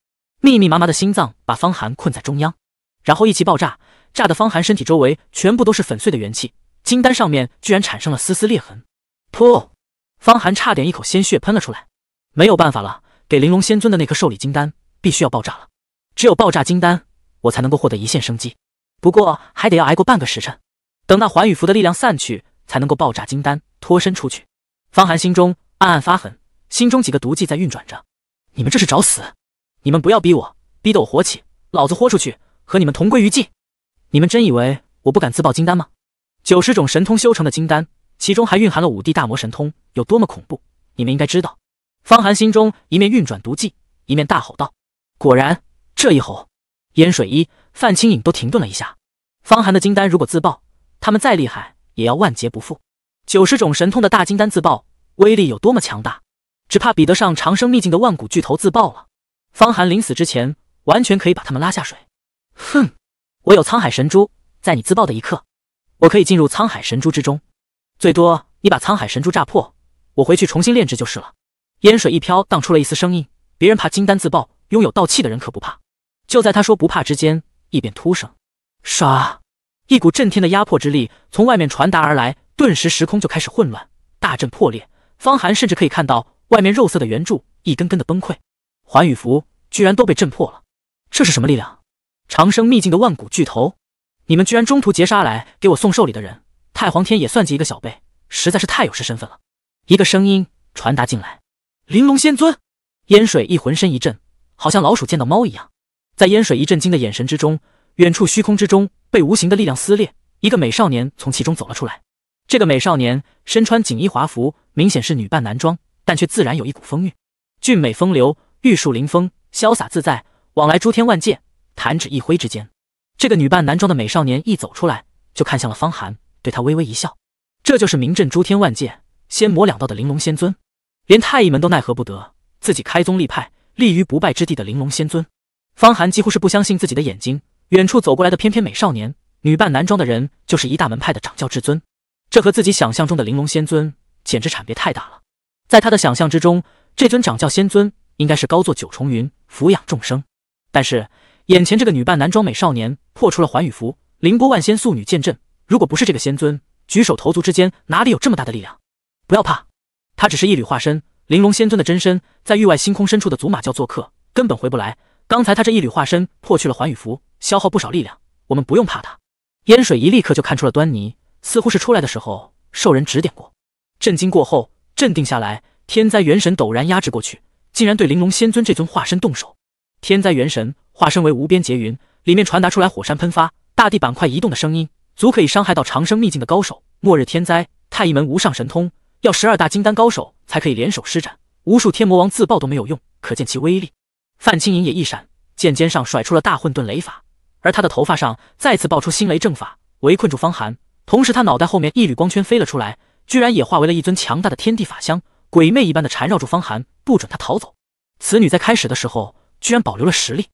密密麻麻的心脏把方寒困在中央，然后一起爆炸，炸得方寒身体周围全部都是粉碎的元气，金丹上面居然产生了丝丝裂痕。噗！方寒差点一口鲜血喷了出来，没有办法了。给玲珑仙尊的那颗受理金丹必须要爆炸了，只有爆炸金丹，我才能够获得一线生机。不过还得要挨过半个时辰，等那环宇符的力量散去，才能够爆炸金丹，脱身出去。方寒心中暗暗发狠，心中几个毒计在运转着。你们这是找死！你们不要逼我，逼得我火起，老子豁出去和你们同归于尽！你们真以为我不敢自爆金丹吗？九十种神通修成的金丹，其中还蕴含了五帝大魔神通，有多么恐怖，你们应该知道。方寒心中一面运转毒计，一面大吼道：“果然，这一吼，烟水一、范清影都停顿了一下。方寒的金丹如果自爆，他们再厉害也要万劫不复。九十种神通的大金丹自爆，威力有多么强大？只怕比得上长生秘境的万古巨头自爆了。方寒临死之前，完全可以把他们拉下水。哼，我有沧海神珠，在你自爆的一刻，我可以进入沧海神珠之中。最多你把沧海神珠炸破，我回去重新炼制就是了。”烟水一飘，荡出了一丝声音。别人怕金丹自爆，拥有道气的人可不怕。就在他说不怕之间，异变突生，唰！一股震天的压迫之力从外面传达而来，顿时时空就开始混乱，大阵破裂。方寒甚至可以看到外面肉色的圆柱一根根的崩溃，环宇符居然都被震破了。这是什么力量？长生秘境的万古巨头，你们居然中途截杀来给我送寿礼的人，太皇天也算计一个小辈，实在是太有失身份了。一个声音传达进来。玲珑仙尊，烟水一浑身一震，好像老鼠见到猫一样。在烟水一震惊的眼神之中，远处虚空之中被无形的力量撕裂，一个美少年从其中走了出来。这个美少年身穿锦衣华服，明显是女扮男装，但却自然有一股风韵，俊美风流，玉树临风，潇洒自在，往来诸天万界，弹指一挥之间。这个女扮男装的美少年一走出来，就看向了方寒，对他微微一笑。这就是名震诸天万界，仙魔两道的玲珑仙尊。连太乙门都奈何不得自己开宗立派、立于不败之地的玲珑仙尊方寒，几乎是不相信自己的眼睛。远处走过来的翩翩美少年，女扮男装的人，就是一大门派的掌教至尊。这和自己想象中的玲珑仙尊简直差别太大了。在他的想象之中，这尊掌教仙尊应该是高坐九重云，俯仰众生。但是眼前这个女扮男装美少年，破除了环宇符、凌波万仙素女剑阵。如果不是这个仙尊，举手投足之间哪里有这么大的力量？不要怕，他只是一缕化身。玲珑仙尊的真身在域外星空深处的祖玛教做客，根本回不来。刚才他这一缕化身破去了环宇符，消耗不少力量。我们不用怕他。烟水一立刻就看出了端倪，似乎是出来的时候受人指点过。震惊过后，镇定下来，天灾元神陡然压制过去，竟然对玲珑仙尊这尊化身动手。天灾元神化身为无边劫云，里面传达出来火山喷发、大地板块移动的声音，足可以伤害到长生秘境的高手。末日天灾，太一门无上神通。要十二大金丹高手才可以联手施展，无数天魔王自爆都没有用，可见其威力。范青影也一闪，剑尖上甩出了大混沌雷法，而他的头发上再次爆出新雷正法，围困住方寒。同时，他脑袋后面一缕光圈飞了出来，居然也化为了一尊强大的天地法相，鬼魅一般的缠绕住方寒，不准他逃走。此女在开始的时候居然保留了实力，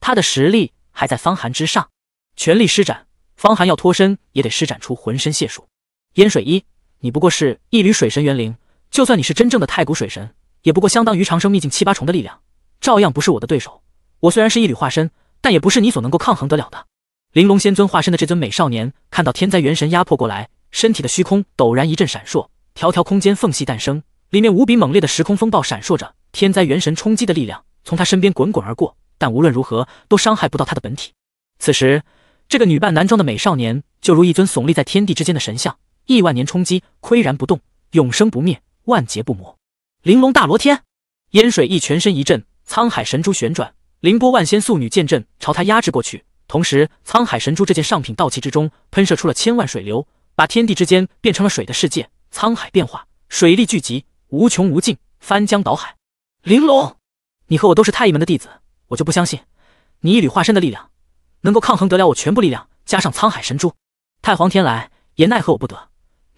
她的实力还在方寒之上，全力施展，方寒要脱身也得施展出浑身解数。烟水衣。你不过是一缕水神元灵，就算你是真正的太古水神，也不过相当于长生秘境七八重的力量，照样不是我的对手。我虽然是一缕化身，但也不是你所能够抗衡得了的。玲珑仙尊化身的这尊美少年，看到天灾元神压迫过来，身体的虚空陡然一阵闪烁，条条空间缝隙诞生，里面无比猛烈的时空风暴闪烁着，天灾元神冲击的力量从他身边滚滚而过，但无论如何都伤害不到他的本体。此时，这个女扮男装的美少年，就如一尊耸立在天地之间的神像。亿万年冲击，岿然不动，永生不灭，万劫不磨。玲珑大罗天，烟水一全身一震，沧海神珠旋转，凌波万仙素女剑阵朝他压制过去。同时，沧海神珠这件上品道器之中喷射出了千万水流，把天地之间变成了水的世界。沧海变化，水力聚集，无穷无尽，翻江倒海。玲珑，你和我都是太乙门的弟子，我就不相信你一缕化身的力量能够抗衡得了我全部力量加上沧海神珠。太皇天来也奈何我不得。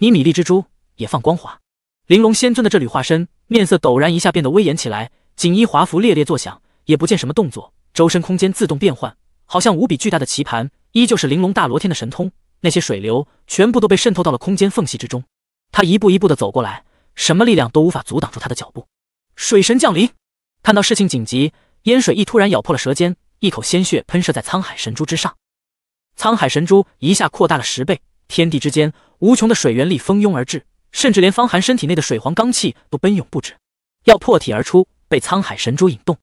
你米粒蜘蛛也放光华，玲珑仙尊的这缕化身面色陡然一下变得威严起来，锦衣华服猎猎作响，也不见什么动作，周身空间自动变换，好像无比巨大的棋盘，依旧是玲珑大罗天的神通。那些水流全部都被渗透到了空间缝隙之中，他一步一步的走过来，什么力量都无法阻挡住他的脚步。水神降临，看到事情紧急，烟水一突然咬破了舌尖，一口鲜血喷射在沧海神珠之上，沧海神珠一下扩大了十倍。天地之间，无穷的水元力蜂拥而至，甚至连方寒身体内的水皇罡气都奔涌不止，要破体而出，被沧海神珠引动。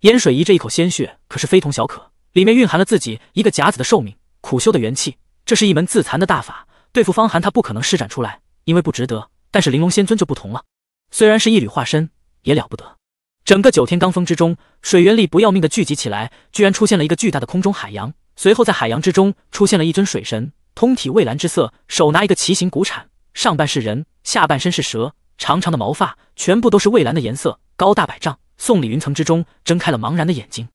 燕水仪这一口鲜血可是非同小可，里面蕴含了自己一个甲子的寿命，苦修的元气，这是一门自残的大法。对付方寒，他不可能施展出来，因为不值得。但是玲珑仙尊就不同了，虽然是一缕化身，也了不得。整个九天罡风之中，水源力不要命的聚集起来，居然出现了一个巨大的空中海洋。随后，在海洋之中出现了一尊水神。通体蔚蓝之色，手拿一个奇形古铲，上半是人，下半身是蛇，长长的毛发全部都是蔚蓝的颜色，高大百丈，宋礼云层之中，睁开了茫然的眼睛。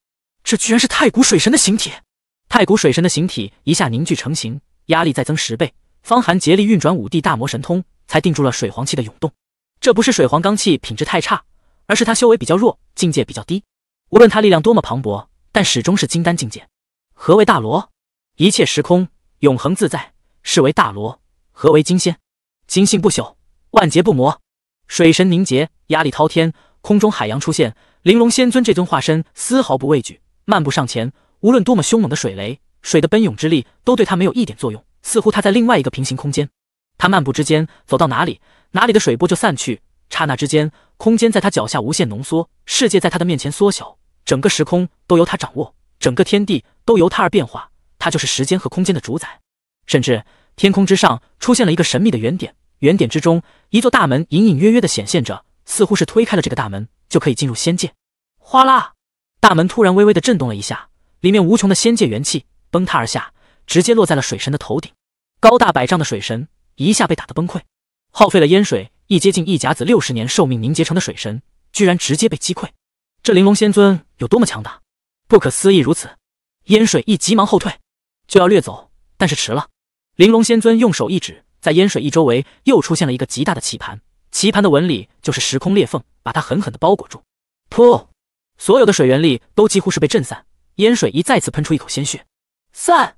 这居然是太古水神的形体！太古水神的形体一下凝聚成型，压力再增十倍。方寒竭力运转五帝大魔神通，才定住了水皇气的涌动。这不是水皇罡气品质太差，而是他修为比较弱，境界比较低。无论他力量多么磅礴，但始终是金丹境界。何为大罗？一切时空。永恒自在，是为大罗；何为金仙？金性不朽，万劫不磨。水神凝结，压力滔天，空中海洋出现。玲珑仙尊这尊化身丝毫不畏惧，漫步上前。无论多么凶猛的水雷，水的奔涌之力都对他没有一点作用。似乎他在另外一个平行空间。他漫步之间，走到哪里，哪里的水波就散去。刹那之间，空间在他脚下无限浓缩，世界在他的面前缩小，整个时空都由他掌握，整个天地都由他而变化。他就是时间和空间的主宰，甚至天空之上出现了一个神秘的圆点，圆点之中一座大门隐隐约约的显现着，似乎是推开了这个大门就可以进入仙界。哗啦，大门突然微微的震动了一下，里面无穷的仙界元气崩塌而下，直接落在了水神的头顶。高大百丈的水神一下被打得崩溃，耗费了烟水一接近一甲子六十年寿命凝结成的水神，居然直接被击溃。这玲珑仙尊有多么强大？不可思议，如此，烟水一急忙后退。就要掠走，但是迟了。玲珑仙尊用手一指，在烟水一周围又出现了一个极大的棋盘，棋盘的纹理就是时空裂缝，把它狠狠的包裹住。噗！所有的水源力都几乎是被震散，烟水一再次喷出一口鲜血。散！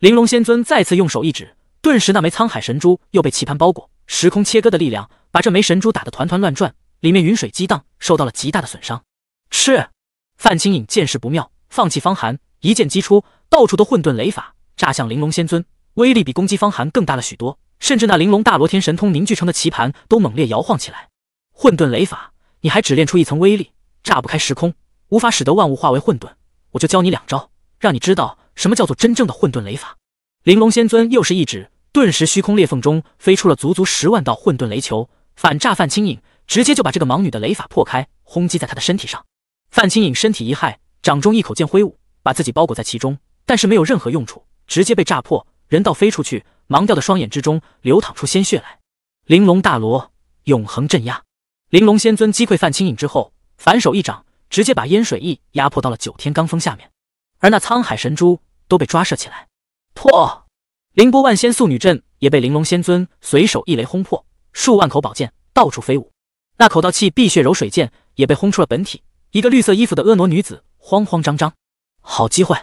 玲珑仙尊再次用手一指，顿时那枚沧海神珠又被棋盘包裹，时空切割的力量把这枚神珠打得团团乱转，里面云水激荡，受到了极大的损伤。赤，范清影见势不妙，放弃方寒，一剑击出。到处都混沌雷法炸向玲珑仙尊，威力比攻击方寒更大了许多，甚至那玲珑大罗天神通凝聚成的棋盘都猛烈摇晃起来。混沌雷法，你还只练出一层威力，炸不开时空，无法使得万物化为混沌。我就教你两招，让你知道什么叫做真正的混沌雷法。玲珑仙尊又是一指，顿时虚空裂缝中飞出了足足十万道混沌雷球，反炸范青影，直接就把这个盲女的雷法破开，轰击在她的身体上。范青影身体一骇，掌中一口剑挥舞，把自己包裹在其中。但是没有任何用处，直接被炸破，人道飞出去，盲掉的双眼之中流淌出鲜血来。玲珑大罗永恒镇压，玲珑仙尊击溃范青影之后，反手一掌，直接把烟水翼压迫到了九天罡风下面，而那沧海神珠都被抓射起来。破！凌波万仙素女阵也被玲珑仙尊随手一雷轰破，数万口宝剑到处飞舞，那口道气碧血柔水剑也被轰出了本体，一个绿色衣服的婀娜女子慌慌张张，好机会。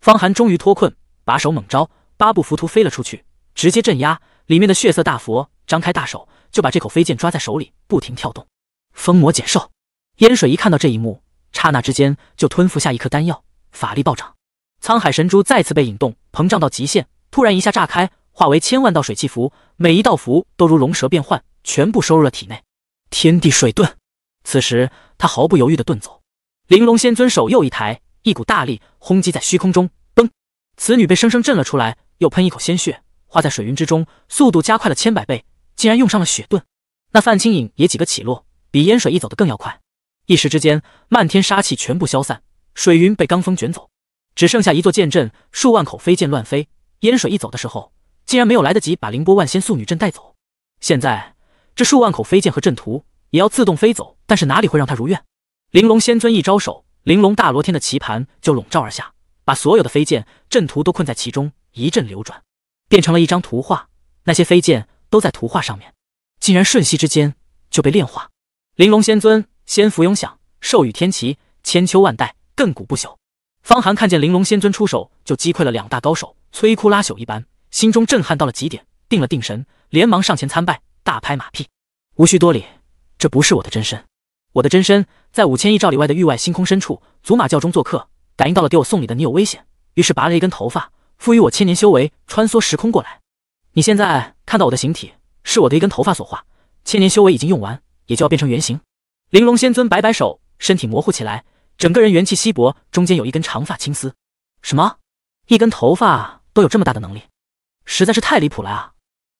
方寒终于脱困，把手猛招，八部浮屠飞了出去，直接镇压里面的血色大佛。张开大手，就把这口飞剑抓在手里，不停跳动。风魔减寿，烟水一看到这一幕，刹那之间就吞服下一颗丹药，法力暴涨。沧海神珠再次被引动，膨胀到极限，突然一下炸开，化为千万道水气符，每一道符都如龙蛇变幻，全部收入了体内。天地水遁，此时他毫不犹豫的遁走。玲珑仙尊手又一抬。一股大力轰击在虚空中，嘣！此女被生生震了出来，又喷一口鲜血，化在水云之中，速度加快了千百倍，竟然用上了雪遁。那范清影也几个起落，比烟水一走的更要快。一时之间，漫天杀气全部消散，水云被罡风卷走，只剩下一座剑阵，数万口飞剑乱飞。烟水一走的时候，竟然没有来得及把凌波万仙素女阵带走。现在这数万口飞剑和阵图也要自动飞走，但是哪里会让他如愿？玲珑仙尊一招手。玲珑大罗天的棋盘就笼罩而下，把所有的飞剑阵图都困在其中，一阵流转，变成了一张图画。那些飞剑都在图画上面，竟然瞬息之间就被炼化。玲珑仙尊，仙福永享，寿与天齐，千秋万代，亘古不朽。方寒看见玲珑仙尊出手，就击溃了两大高手，摧枯拉朽一般，心中震撼到了极点。定了定神，连忙上前参拜，大拍马屁。无需多礼，这不是我的真身。我的真身在五千亿兆里外的域外星空深处，祖马教中做客，感应到了给我送礼的你有危险，于是拔了一根头发，赋予我千年修为，穿梭时空过来。你现在看到我的形体，是我的一根头发所化，千年修为已经用完，也就要变成原形。玲珑仙尊摆摆手，身体模糊起来，整个人元气稀薄，中间有一根长发青丝。什么？一根头发都有这么大的能力，实在是太离谱了啊！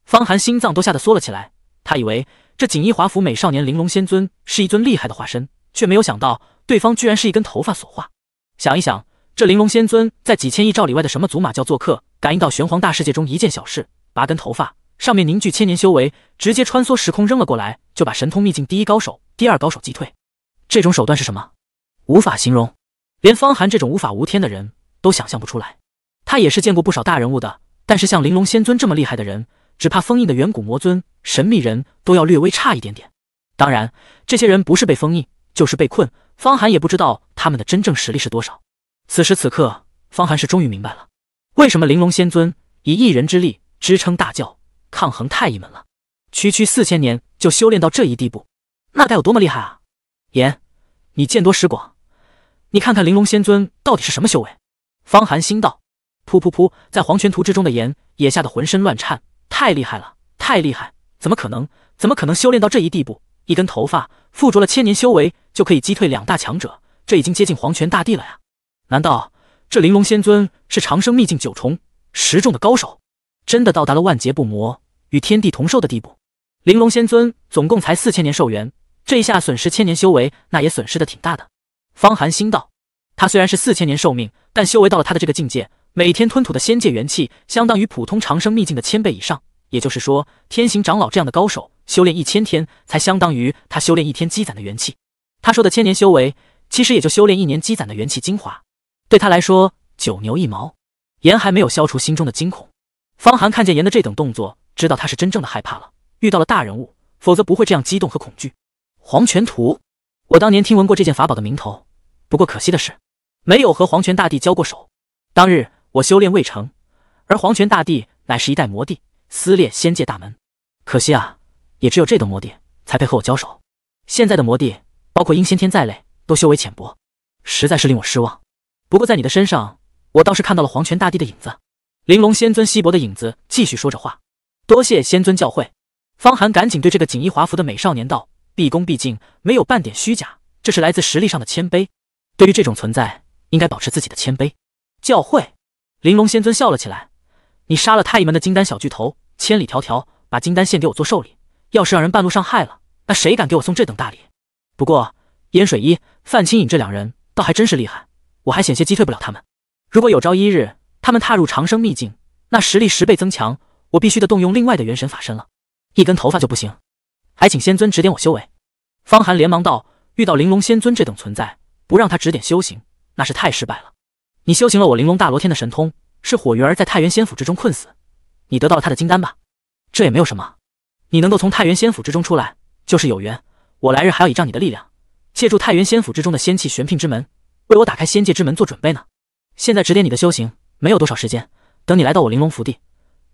方寒心脏都吓得缩了起来，他以为。这锦衣华服美少年玲珑仙尊是一尊厉害的化身，却没有想到对方居然是一根头发所化。想一想，这玲珑仙尊在几千亿兆里外的什么祖玛教做客，感应到玄黄大世界中一件小事，拔根头发，上面凝聚千年修为，直接穿梭时空扔了过来，就把神通秘境第一高手、第二高手击退。这种手段是什么？无法形容，连方寒这种无法无天的人都想象不出来。他也是见过不少大人物的，但是像玲珑仙尊这么厉害的人，只怕封印的远古魔尊。神秘人都要略微差一点点，当然，这些人不是被封印，就是被困。方寒也不知道他们的真正实力是多少。此时此刻，方寒是终于明白了，为什么玲珑仙尊以一人之力支撑大教，抗衡太乙门了。区区四千年就修炼到这一地步，那该有多么厉害啊！言，你见多识广，你看看玲珑仙尊到底是什么修为？方寒心道。噗噗噗，在黄泉图之中的言也吓得浑身乱颤，太厉害了，太厉害！怎么可能？怎么可能修炼到这一地步？一根头发附着了千年修为，就可以击退两大强者，这已经接近皇权大帝了呀！难道这玲珑仙尊是长生秘境九重十重的高手？真的到达了万劫不磨，与天地同寿的地步？玲珑仙尊总共才四千年寿元，这一下损失千年修为，那也损失的挺大的。方寒心道，他虽然是四千年寿命，但修为到了他的这个境界，每天吞吐的仙界元气，相当于普通长生秘境的千倍以上。也就是说，天行长老这样的高手修炼一千天才相当于他修炼一天积攒的元气。他说的千年修为，其实也就修炼一年积攒的元气精华，对他来说九牛一毛。严还没有消除心中的惊恐。方寒看见严的这等动作，知道他是真正的害怕了，遇到了大人物，否则不会这样激动和恐惧。黄泉图，我当年听闻过这件法宝的名头，不过可惜的是，没有和黄泉大帝交过手。当日我修炼未成，而黄泉大帝乃是一代魔帝。撕裂仙界大门，可惜啊，也只有这等魔帝才配和我交手。现在的魔帝，包括阴先天在内，都修为浅薄，实在是令我失望。不过在你的身上，我倒是看到了黄泉大帝的影子。玲珑仙尊稀薄的影子继续说着话。多谢仙尊教诲。方寒赶紧对这个锦衣华服的美少年道，毕恭毕敬，没有半点虚假，这是来自实力上的谦卑。对于这种存在，应该保持自己的谦卑。教诲。玲珑仙尊笑了起来。你杀了太乙门的金丹小巨头，千里迢迢把金丹献给我做寿礼。要是让人半路上害了，那谁敢给我送这等大礼？不过，烟水一、范清影这两人倒还真是厉害，我还险些击退不了他们。如果有朝一日他们踏入长生秘境，那实力十倍增强，我必须得动用另外的元神法身了。一根头发就不行，还请仙尊指点我修为。方寒连忙道：“遇到玲珑仙尊这等存在，不让他指点修行，那是太失败了。你修行了我玲珑大罗天的神通。”是火云儿在太原仙府之中困死，你得到了他的金丹吧？这也没有什么，你能够从太原仙府之中出来，就是有缘。我来日还要倚仗你的力量，借助太原仙府之中的仙气玄牝之门，为我打开仙界之门做准备呢。现在指点你的修行没有多少时间，等你来到我玲珑福地，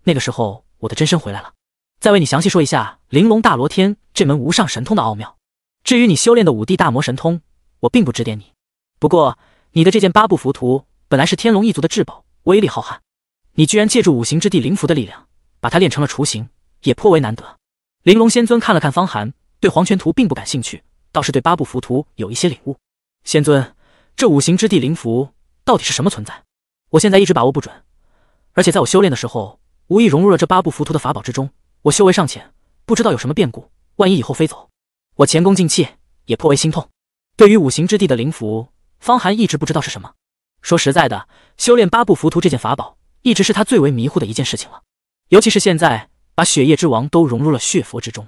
那个时候我的真身回来了，再为你详细说一下玲珑大罗天这门无上神通的奥妙。至于你修炼的五帝大魔神通，我并不指点你。不过你的这件八部浮屠本来是天龙一族的至宝。威力浩瀚，你居然借助五行之地灵符的力量，把它练成了雏形，也颇为难得。玲珑仙尊看了看方寒，对黄泉图并不感兴趣，倒是对八部浮屠有一些领悟。仙尊，这五行之地灵符到底是什么存在？我现在一直把握不准，而且在我修炼的时候，无意融入了这八部浮屠的法宝之中。我修为尚浅，不知道有什么变故，万一以后飞走，我前功尽弃，也颇为心痛。对于五行之地的灵符，方寒一直不知道是什么。说实在的，修炼八部浮屠这件法宝，一直是他最为迷糊的一件事情了。尤其是现在把雪夜之王都融入了血佛之中，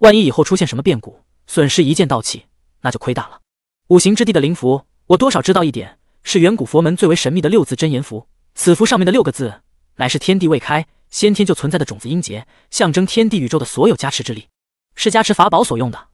万一以后出现什么变故，损失一件道器，那就亏大了。五行之地的灵符，我多少知道一点，是远古佛门最为神秘的六字真言符。此符上面的六个字，乃是天地未开、先天就存在的种子阴劫，象征天地宇宙的所有加持之力，是加持法宝所用的。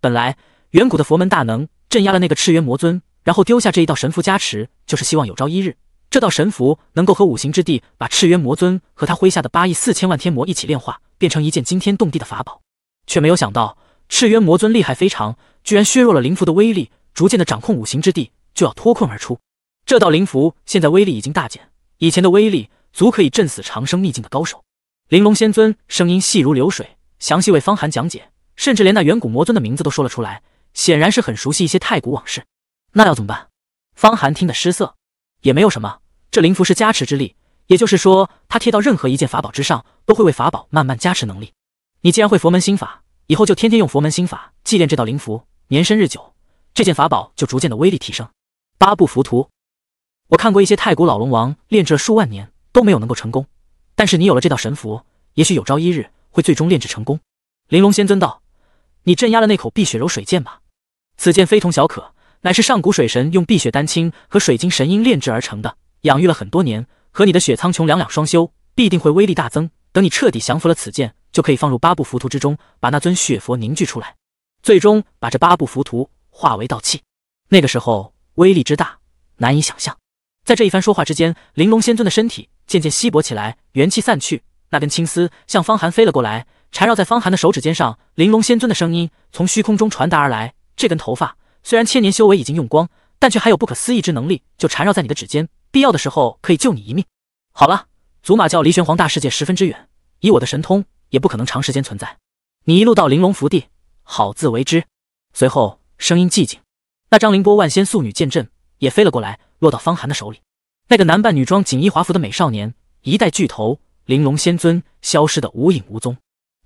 本来，远古的佛门大能镇压了那个赤猿魔尊。然后丢下这一道神符加持，就是希望有朝一日这道神符能够和五行之地把赤渊魔尊和他麾下的八亿四千万天魔一起炼化，变成一件惊天动地的法宝。却没有想到赤渊魔尊厉害非常，居然削弱了灵符的威力，逐渐的掌控五行之地，就要脱困而出。这道灵符现在威力已经大减，以前的威力足可以震死长生秘境的高手。玲珑仙尊声音细如流水，详细为方寒讲解，甚至连那远古魔尊的名字都说了出来，显然是很熟悉一些太古往事。那要怎么办？方寒听得失色，也没有什么，这灵符是加持之力，也就是说，他贴到任何一件法宝之上，都会为法宝慢慢加持能力。你既然会佛门心法，以后就天天用佛门心法祭奠这道灵符，年深日久，这件法宝就逐渐的威力提升。八部浮屠，我看过一些太古老龙王炼制了数万年都没有能够成功，但是你有了这道神符，也许有朝一日会最终炼制成功。玲珑仙尊道：“你镇压了那口碧血柔水剑吧，此剑非同小可。”乃是上古水神用碧血丹青和水晶神鹰炼制而成的，养育了很多年，和你的雪苍穹两两双修，必定会威力大增。等你彻底降服了此剑，就可以放入八部浮屠之中，把那尊血佛凝聚出来，最终把这八部浮屠化为道器。那个时候，威力之大，难以想象。在这一番说话之间，玲珑仙尊的身体渐渐稀薄起来，元气散去，那根青丝向方寒飞了过来，缠绕在方寒的手指尖上。玲珑仙尊的声音从虚空中传达而来：“这根头发。”虽然千年修为已经用光，但却还有不可思议之能力，就缠绕在你的指尖，必要的时候可以救你一命。好了，祖马教离玄黄大世界十分之远，以我的神通也不可能长时间存在。你一路到玲珑福地，好自为之。随后声音寂静，那张凌波万仙素女剑阵也飞了过来，落到方寒的手里。那个男扮女装、锦衣华服的美少年，一代巨头玲珑仙尊，消失的无影无踪，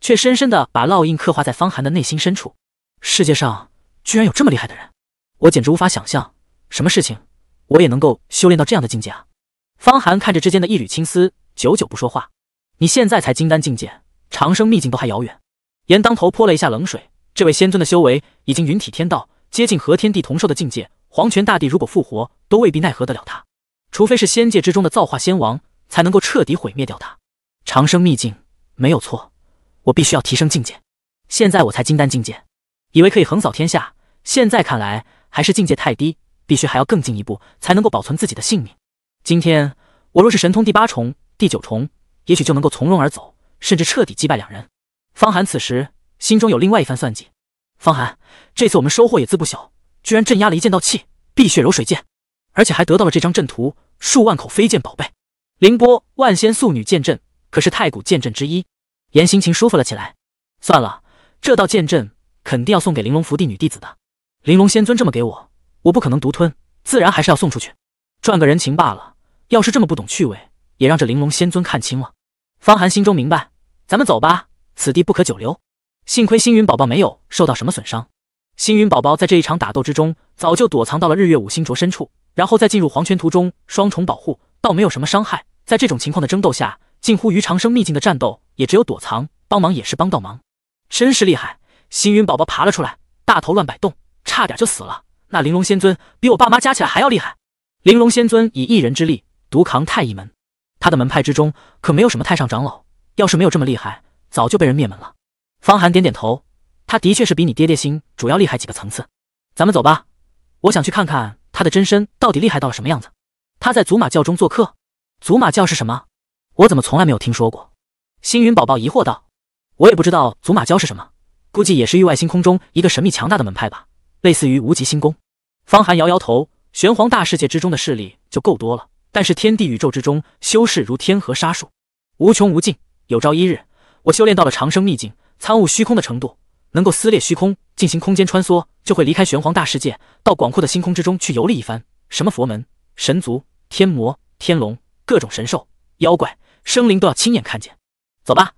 却深深的把烙印刻画在方寒的内心深处。世界上。居然有这么厉害的人，我简直无法想象，什么事情我也能够修炼到这样的境界啊！方寒看着之间的一缕青丝，久久不说话。你现在才金丹境界，长生秘境都还遥远。严当头泼了一下冷水，这位仙尊的修为已经云体天道，接近和天地同寿的境界。黄泉大帝如果复活，都未必奈何得了他，除非是仙界之中的造化仙王，才能够彻底毁灭掉他。长生秘境没有错，我必须要提升境界。现在我才金丹境界，以为可以横扫天下。现在看来还是境界太低，必须还要更进一步才能够保存自己的性命。今天我若是神通第八重、第九重，也许就能够从容而走，甚至彻底击败两人。方寒此时心中有另外一番算计。方寒，这次我们收获也自不小，居然镇压了一件道器——碧血柔水剑，而且还得到了这张阵图、数万口飞剑宝贝。凌波万仙素女剑阵可是太古剑阵之一。言心情舒服了起来。算了，这道剑阵肯定要送给玲珑福地女弟子的。玲珑仙尊这么给我，我不可能独吞，自然还是要送出去，赚个人情罢了。要是这么不懂趣味，也让这玲珑仙尊看清了。方寒心中明白，咱们走吧，此地不可久留。幸亏星云宝宝没有受到什么损伤。星云宝宝在这一场打斗之中，早就躲藏到了日月五星镯深处，然后再进入黄泉途中双重保护，倒没有什么伤害。在这种情况的争斗下，近乎于长生秘境的战斗，也只有躲藏帮忙也是帮倒忙。真是厉害！星云宝宝爬了出来，大头乱摆动。差点就死了。那玲珑仙尊比我爸妈加起来还要厉害。玲珑仙尊以一人之力独扛太乙门，他的门派之中可没有什么太上长老。要是没有这么厉害，早就被人灭门了。方寒点点头，他的确是比你爹爹心主要厉害几个层次。咱们走吧，我想去看看他的真身到底厉害到了什么样子。他在祖玛教中做客。祖玛教是什么？我怎么从来没有听说过？星云宝宝疑惑道。我也不知道祖玛教是什么，估计也是域外星空中一个神秘强大的门派吧。类似于无极星宫，方寒摇摇头。玄黄大世界之中的势力就够多了，但是天地宇宙之中，修士如天河沙数，无穷无尽。有朝一日，我修炼到了长生秘境，参悟虚空的程度，能够撕裂虚空进行空间穿梭，就会离开玄黄大世界，到广阔的星空之中去游历一番。什么佛门、神族、天魔、天龙，各种神兽、妖怪、生灵都要亲眼看见。走吧，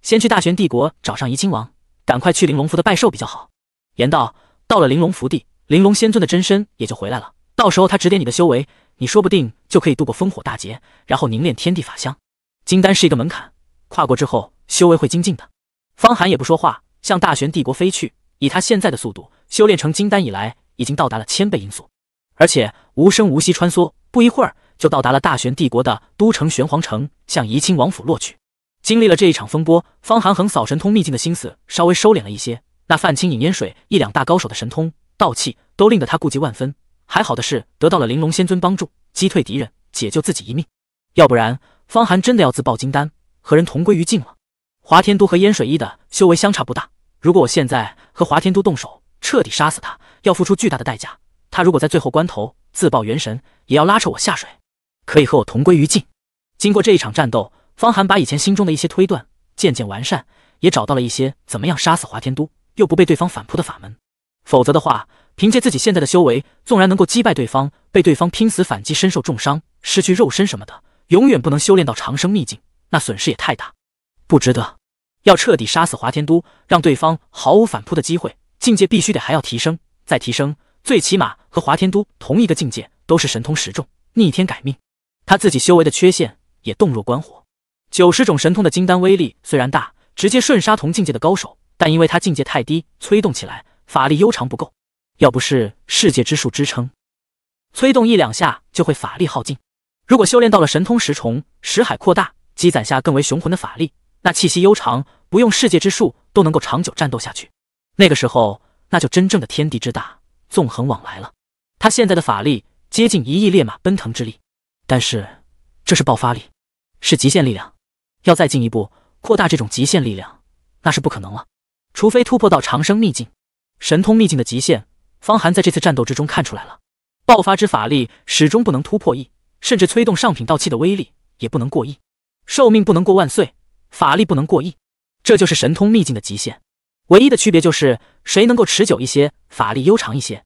先去大玄帝国找上怡亲王，赶快去玲珑府的拜寿比较好。言道。到了玲珑福地，玲珑仙尊的真身也就回来了。到时候他指点你的修为，你说不定就可以度过烽火大劫，然后凝练天地法相。金丹是一个门槛，跨过之后，修为会精进的。方寒也不说话，向大玄帝国飞去。以他现在的速度，修炼成金丹以来，已经到达了千倍音速，而且无声无息穿梭，不一会儿就到达了大玄帝国的都城玄皇城，向怡亲王府落去。经历了这一场风波，方寒横扫神通秘境的心思稍微收敛了一些。那范青、影、烟水一两大高手的神通、道气，都令得他顾忌万分。还好的是得到了玲珑仙尊帮助，击退敌人，解救自己一命。要不然，方寒真的要自爆金丹，和人同归于尽了。华天都和烟水一的修为相差不大，如果我现在和华天都动手，彻底杀死他，要付出巨大的代价。他如果在最后关头自爆元神，也要拉扯我下水，可以和我同归于尽。经过这一场战斗，方寒把以前心中的一些推断渐渐完善，也找到了一些怎么样杀死华天都。又不被对方反扑的法门，否则的话，凭借自己现在的修为，纵然能够击败对方，被对方拼死反击，身受重伤，失去肉身什么的，永远不能修炼到长生秘境，那损失也太大，不值得。要彻底杀死华天都，让对方毫无反扑的机会，境界必须得还要提升，再提升，最起码和华天都同一个境界，都是神通十重，逆天改命。他自己修为的缺陷也洞若观火，九十种神通的金丹威力虽然大，直接瞬杀同境界的高手。但因为他境界太低，催动起来法力悠长不够，要不是世界之树支撑，催动一两下就会法力耗尽。如果修炼到了神通石虫，识海扩大，积攒下更为雄浑的法力，那气息悠长，不用世界之树都能够长久战斗下去。那个时候，那就真正的天地之大，纵横往来了。他现在的法力接近一亿烈马奔腾之力，但是这是爆发力，是极限力量。要再进一步扩大这种极限力量，那是不可能了。除非突破到长生秘境，神通秘境的极限。方寒在这次战斗之中看出来了，爆发之法力始终不能突破亿，甚至催动上品道器的威力也不能过亿，寿命不能过万岁，法力不能过亿，这就是神通秘境的极限。唯一的区别就是谁能够持久一些，法力悠长一些，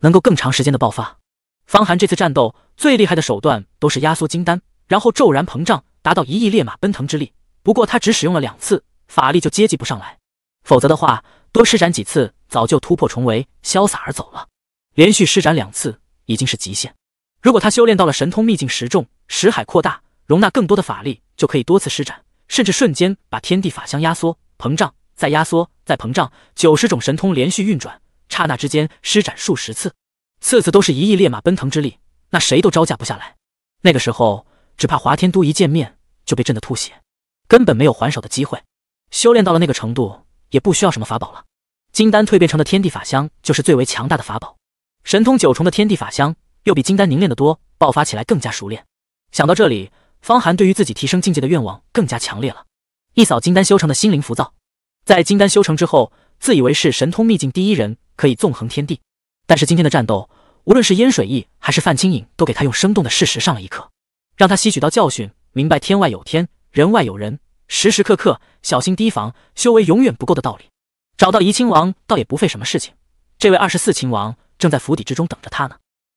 能够更长时间的爆发。方寒这次战斗最厉害的手段都是压缩金丹，然后骤然膨胀，达到一亿烈马奔腾之力。不过他只使用了两次，法力就接济不上来。否则的话，多施展几次，早就突破重围，潇洒而走了。连续施展两次已经是极限。如果他修炼到了神通秘境十重，识海扩大，容纳更多的法力，就可以多次施展，甚至瞬间把天地法相压缩、膨胀，再压缩、再膨胀。九十种神通连续运转，刹那之间施展数十次，次次都是一亿烈马奔腾之力，那谁都招架不下来。那个时候，只怕华天都一见面就被震得吐血，根本没有还手的机会。修炼到了那个程度。也不需要什么法宝了，金丹蜕变成的天地法香就是最为强大的法宝。神通九重的天地法香又比金丹凝练的多，爆发起来更加熟练。想到这里，方寒对于自己提升境界的愿望更加强烈了，一扫金丹修成的心灵浮躁。在金丹修成之后，自以为是神通秘境第一人，可以纵横天地。但是今天的战斗，无论是燕水翼还是范青影，都给他用生动的事实上了一课，让他吸取到教训，明白天外有天，人外有人。时时刻刻小心提防，修为永远不够的道理。找到怡亲王倒也不费什么事情。这位二十四亲王正在府邸之中等着他呢。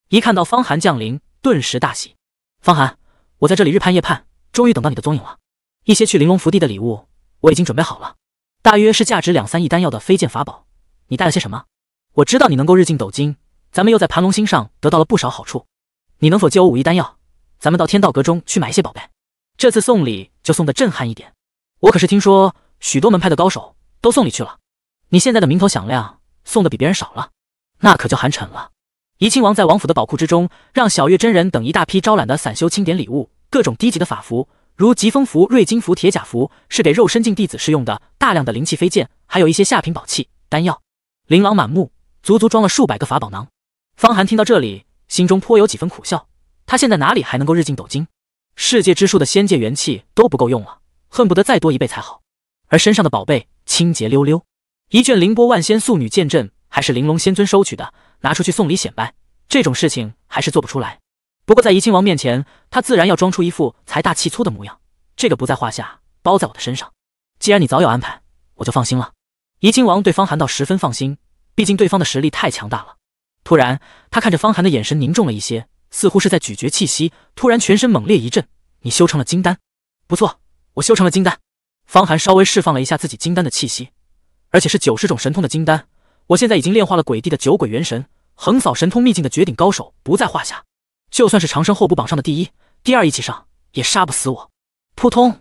一看到方寒降临，顿时大喜。方寒，我在这里日盼夜盼，终于等到你的踪影了。一些去玲珑福地的礼物我已经准备好了，大约是价值两三亿丹药的飞剑法宝。你带了些什么？我知道你能够日进斗金，咱们又在盘龙星上得到了不少好处。你能否借我五亿丹药？咱们到天道阁中去买一些宝贝。这次送礼就送的震撼一点。我可是听说许多门派的高手都送礼去了，你现在的名头响亮，送的比别人少了，那可就寒碜了。怡亲王在王府的宝库之中，让小月真人等一大批招揽的散修清点礼物，各种低级的法符，如疾风符、瑞金符、铁甲符，是给肉身境弟子试用的大量的灵气飞剑，还有一些下品宝器、丹药，琳琅满目，足足装了数百个法宝囊。方寒听到这里，心中颇有几分苦笑，他现在哪里还能够日进斗金？世界之树的仙界元气都不够用了。恨不得再多一倍才好，而身上的宝贝清洁溜溜，一卷凌波万仙素女剑阵还是玲珑仙尊收取的，拿出去送礼显摆这种事情还是做不出来。不过在怡亲王面前，他自然要装出一副财大气粗的模样，这个不在话下，包在我的身上。既然你早有安排，我就放心了。怡亲王对方寒道十分放心，毕竟对方的实力太强大了。突然，他看着方寒的眼神凝重了一些，似乎是在咀嚼气息。突然，全身猛烈一震，你修成了金丹，不错。我修成了金丹，方寒稍微释放了一下自己金丹的气息，而且是九十种神通的金丹。我现在已经炼化了鬼帝的九鬼元神，横扫神通秘境的绝顶高手不在话下。就算是长生后补榜上的第一、第二一起上，也杀不死我。扑通，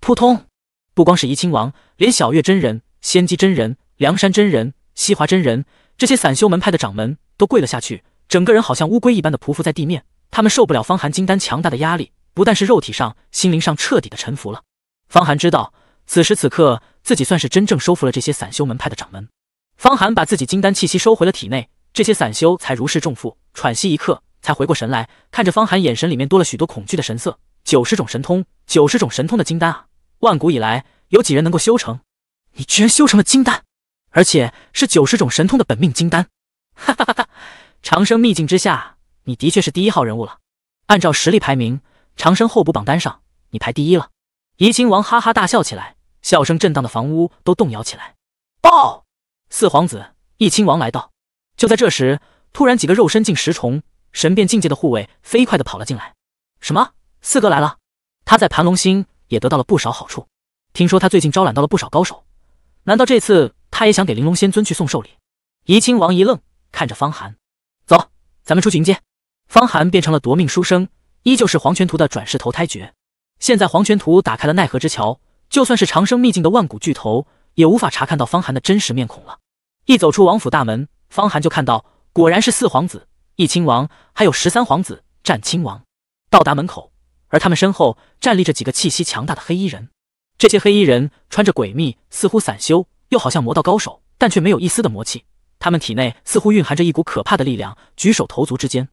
扑通！不光是怡亲王，连小月真人、仙姬真人、梁山真人、西华真人这些散修门派的掌门都跪了下去，整个人好像乌龟一般的匍匐在地面。他们受不了方寒金丹强大的压力，不但是肉体上，心灵上彻底的臣服了。方寒知道，此时此刻自己算是真正收服了这些散修门派的掌门。方寒把自己金丹气息收回了体内，这些散修才如释重负，喘息一刻，才回过神来，看着方寒，眼神里面多了许多恐惧的神色。九十种神通，九十种神通的金丹啊！万古以来，有几人能够修成？你居然修成了金丹，而且是九十种神通的本命金丹！哈哈哈！长生秘境之下，你的确是第一号人物了。按照实力排名，长生候补榜单上，你排第一了。怡亲王哈哈大笑起来，笑声震荡的房屋都动摇起来。报，四皇子怡亲王来到。就在这时，突然几个肉身境十重、神变境界的护卫飞快的跑了进来。什么？四哥来了？他在盘龙星也得到了不少好处，听说他最近招揽到了不少高手。难道这次他也想给玲珑仙尊去送寿礼？怡亲王一愣，看着方寒，走，咱们出去迎接。方寒变成了夺命书生，依旧是黄泉图的转世投胎诀。现在黄泉图打开了奈何之桥，就算是长生秘境的万古巨头，也无法查看到方寒的真实面孔了。一走出王府大门，方寒就看到，果然是四皇子、一亲王，还有十三皇子战亲王。到达门口，而他们身后站立着几个气息强大的黑衣人。这些黑衣人穿着诡秘，似乎散修，又好像魔道高手，但却没有一丝的魔气。他们体内似乎蕴含着一股可怕的力量，举手投足之间，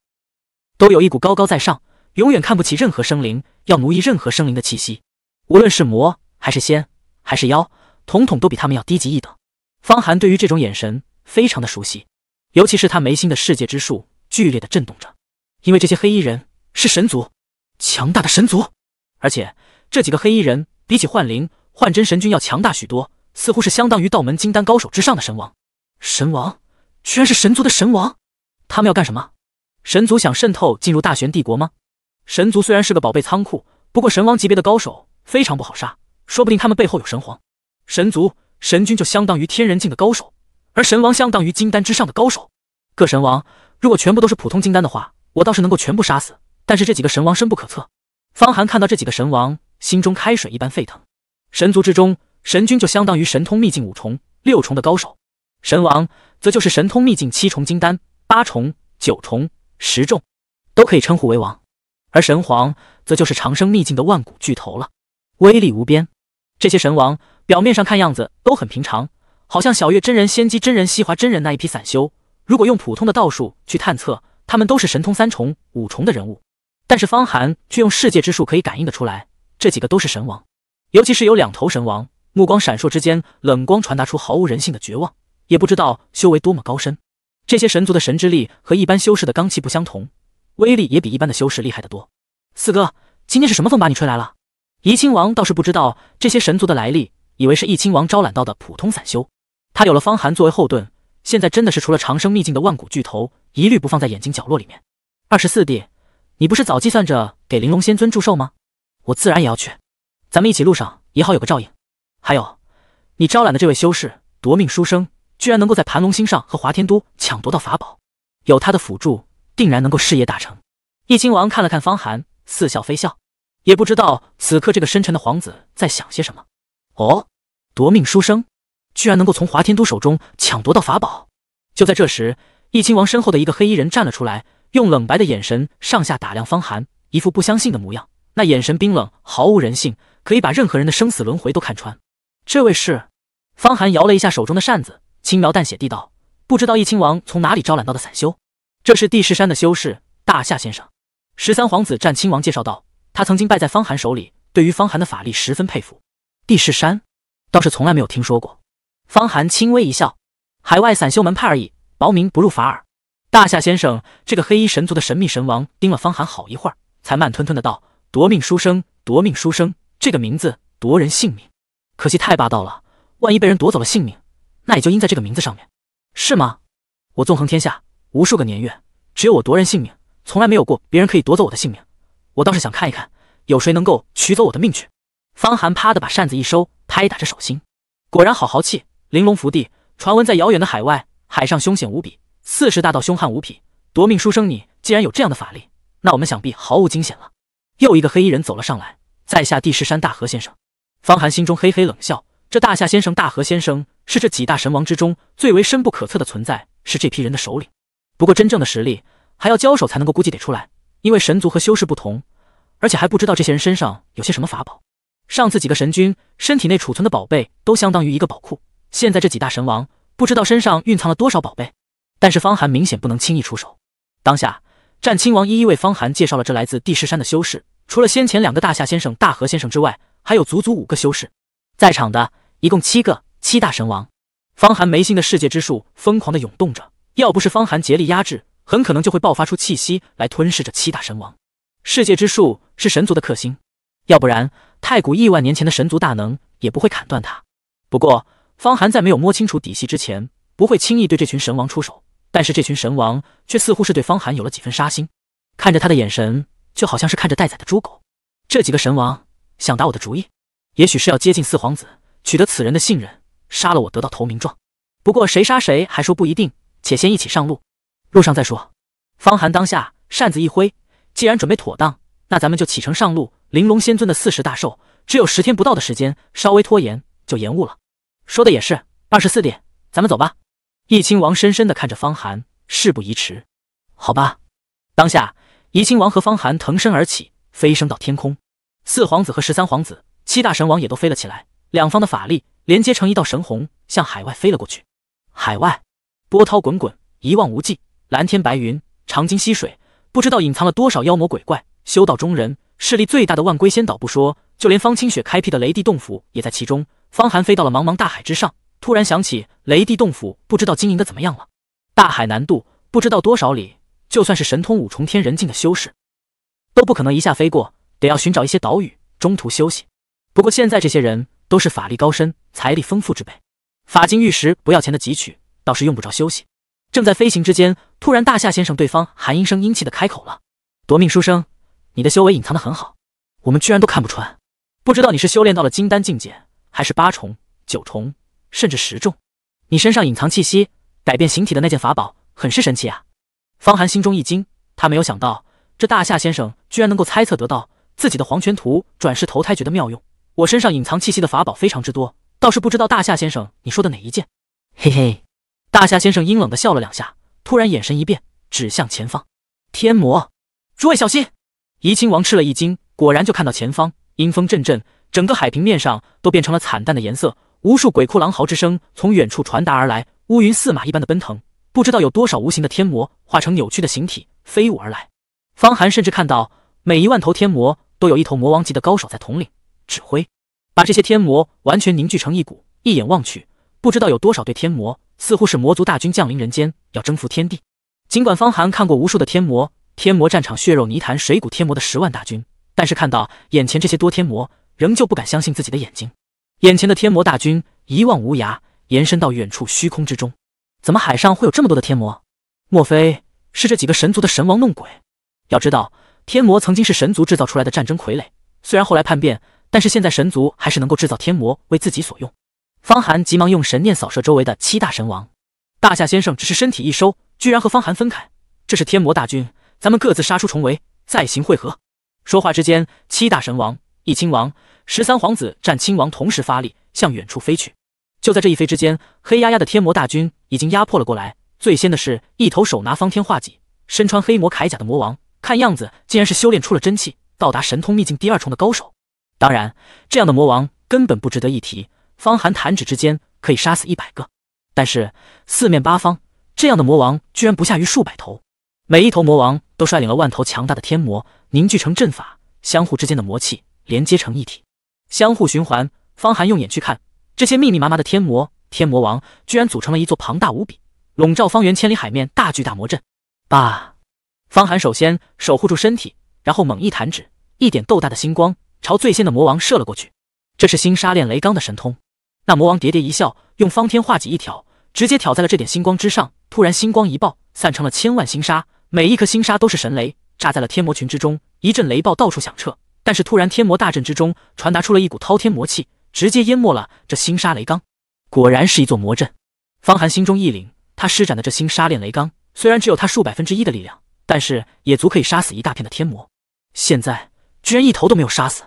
都有一股高高在上。永远看不起任何生灵，要奴役任何生灵的气息，无论是魔还是仙还是妖，统统都比他们要低级一等。方寒对于这种眼神非常的熟悉，尤其是他眉心的世界之树剧烈的震动着，因为这些黑衣人是神族，强大的神族，而且这几个黑衣人比起幻灵幻真神君要强大许多，似乎是相当于道门金丹高手之上的神王。神王，居然是神族的神王，他们要干什么？神族想渗透进入大玄帝国吗？神族虽然是个宝贝仓库，不过神王级别的高手非常不好杀，说不定他们背后有神皇。神族、神君就相当于天人境的高手，而神王相当于金丹之上的高手。各神王如果全部都是普通金丹的话，我倒是能够全部杀死。但是这几个神王深不可测。方寒看到这几个神王，心中开水一般沸腾。神族之中，神君就相当于神通秘境五重、六重的高手，神王则就是神通秘境七重金丹、八重、九重、十重，都可以称呼为王。而神皇则就是长生秘境的万古巨头了，威力无边。这些神王表面上看样子都很平常，好像小月真人、仙姬真人、西华真人那一批散修。如果用普通的道术去探测，他们都是神通三重、五重的人物。但是方寒却用世界之术可以感应得出来，这几个都是神王。尤其是有两头神王，目光闪烁之间，冷光传达出毫无人性的绝望，也不知道修为多么高深。这些神族的神之力和一般修士的罡气不相同。威力也比一般的修士厉害得多。四哥，今天是什么风把你吹来了？怡亲王倒是不知道这些神族的来历，以为是怡亲王招揽到的普通散修。他有了方寒作为后盾，现在真的是除了长生秘境的万古巨头，一律不放在眼睛角落里面。二十四弟，你不是早计算着给玲珑仙尊祝寿吗？我自然也要去，咱们一起路上也好有个照应。还有，你招揽的这位修士夺命书生，居然能够在盘龙星上和华天都抢夺到法宝，有他的辅助。定然能够事业大成。义亲王看了看方寒，似笑非笑，也不知道此刻这个深沉的皇子在想些什么。哦，夺命书生居然能够从华天都手中抢夺到法宝。就在这时，义亲王身后的一个黑衣人站了出来，用冷白的眼神上下打量方寒，一副不相信的模样。那眼神冰冷，毫无人性，可以把任何人的生死轮回都看穿。这位是？方寒摇了一下手中的扇子，轻描淡写地道：“不知道义亲王从哪里招揽到的散修。”这是帝释山的修士，大夏先生，十三皇子战亲王介绍道：“他曾经败在方寒手里，对于方寒的法力十分佩服。帝释山倒是从来没有听说过。”方寒轻微一笑：“海外散修门派而已，薄名不入法耳。”大夏先生，这个黑衣神族的神秘神王，盯了方寒好一会儿，才慢吞吞的道：“夺命书生，夺命书生，这个名字夺人性命，可惜太霸道了。万一被人夺走了性命，那也就应在这个名字上面，是吗？我纵横天下。”无数个年月，只有我夺人性命，从来没有过别人可以夺走我的性命。我倒是想看一看，有谁能够取走我的命去。方寒啪的把扇子一收，拍打着手心，果然好豪气。玲珑福地传闻在遥远的海外海上凶险无比，四十大盗凶悍无比。夺命书生，你既然有这样的法力，那我们想必毫无惊险了。又一个黑衣人走了上来，在下帝师山大河先生。方寒心中嘿嘿冷笑，这大夏先生、大河先生是这几大神王之中最为深不可测的存在，是这批人的首领。不过，真正的实力还要交手才能够估计得出来。因为神族和修士不同，而且还不知道这些人身上有些什么法宝。上次几个神君身体内储存的宝贝都相当于一个宝库，现在这几大神王不知道身上蕴藏了多少宝贝。但是方寒明显不能轻易出手。当下，战亲王一一为方寒介绍了这来自地势山的修士。除了先前两个大夏先生、大河先生之外，还有足足五个修士。在场的一共七个，七大神王。方寒眉心的世界之树疯狂的涌动着。要不是方寒竭力压制，很可能就会爆发出气息来吞噬这七大神王。世界之树是神族的克星，要不然太古亿万年前的神族大能也不会砍断它。不过，方寒在没有摸清楚底细之前，不会轻易对这群神王出手。但是，这群神王却似乎是对方寒有了几分杀心，看着他的眼神就好像是看着待宰的猪狗。这几个神王想打我的主意，也许是要接近四皇子，取得此人的信任，杀了我得到投名状。不过，谁杀谁还说不一定。且先一起上路，路上再说。方寒当下扇子一挥，既然准备妥当，那咱们就启程上路。玲珑仙尊的四十大寿只有十天不到的时间，稍微拖延就延误了。说的也是，二十四点，咱们走吧。易亲王深深的看着方寒，事不宜迟，好吧。当下，怡亲王和方寒腾身而起，飞升到天空。四皇子和十三皇子、七大神王也都飞了起来，两方的法力连接成一道神虹，向海外飞了过去。海外。波涛滚滚，一望无际，蓝天白云，长津溪水，不知道隐藏了多少妖魔鬼怪。修道中人势力最大的万龟仙岛不说，就连方清雪开辟的雷帝洞府也在其中。方寒飞到了茫茫大海之上，突然想起雷帝洞府，不知道经营的怎么样了。大海难度不知道多少里，就算是神通五重天人境的修士，都不可能一下飞过，得要寻找一些岛屿，中途休息。不过现在这些人都是法力高深、财力丰富之辈，法金玉石不要钱的汲取。倒是用不着休息，正在飞行之间，突然大夏先生对方寒英声英气的开口了：“夺命书生，你的修为隐藏得很好，我们居然都看不穿。不知道你是修炼到了金丹境界，还是八重、九重，甚至十重？你身上隐藏气息、改变形体的那件法宝，很是神奇啊！”方寒心中一惊，他没有想到这大夏先生居然能够猜测得到自己的黄泉图转世投胎诀的妙用。我身上隐藏气息的法宝非常之多，倒是不知道大夏先生你说的哪一件？嘿嘿。大夏先生阴冷的笑了两下，突然眼神一变，指向前方：“天魔，诸位小心！”怡亲王吃了一惊，果然就看到前方阴风阵阵，整个海平面上都变成了惨淡的颜色，无数鬼哭狼嚎之声从远处传达而来，乌云似马一般的奔腾，不知道有多少无形的天魔化成扭曲的形体飞舞而来。方寒甚至看到，每一万头天魔都有一头魔王级的高手在统领指挥，把这些天魔完全凝聚成一股，一眼望去，不知道有多少对天魔。似乎是魔族大军降临人间，要征服天地。尽管方寒看过无数的天魔，天魔战场血肉泥潭、水谷天魔的十万大军，但是看到眼前这些多天魔，仍旧不敢相信自己的眼睛。眼前的天魔大军一望无涯，延伸到远处虚空之中。怎么海上会有这么多的天魔？莫非是这几个神族的神王弄鬼？要知道，天魔曾经是神族制造出来的战争傀儡，虽然后来叛变，但是现在神族还是能够制造天魔为自己所用。方寒急忙用神念扫射周围的七大神王，大夏先生只是身体一收，居然和方寒分开。这是天魔大军，咱们各自杀出重围，再行会合。说话之间，七大神王、一亲王、十三皇子、战亲王同时发力，向远处飞去。就在这一飞之间，黑压压的天魔大军已经压迫了过来。最先的是，一头手拿方天画戟、身穿黑魔铠甲的魔王，看样子竟然是修炼出了真气，到达神通秘境第二重的高手。当然，这样的魔王根本不值得一提。方寒弹指之间可以杀死一百个，但是四面八方这样的魔王居然不下于数百头，每一头魔王都率领了万头强大的天魔，凝聚成阵法，相互之间的魔气连接成一体，相互循环。方寒用眼去看，这些密密麻麻的天魔天魔王，居然组成了一座庞大无比、笼罩方圆千里海面大巨大魔阵。啊！方寒首先守护住身体，然后猛一弹指，一点豆大的星光朝最先的魔王射了过去。这是星沙炼雷罡的神通。那魔王喋喋一笑，用方天画戟一挑，直接挑在了这点星光之上。突然，星光一爆，散成了千万星沙，每一颗星沙都是神雷，炸在了天魔群之中，一阵雷暴到处响彻。但是，突然天魔大阵之中传达出了一股滔天魔气，直接淹没了这星沙雷罡。果然是一座魔阵。方寒心中一凛，他施展的这星沙炼雷罡虽然只有他数百分之一的力量，但是也足可以杀死一大片的天魔。现在居然一头都没有杀死。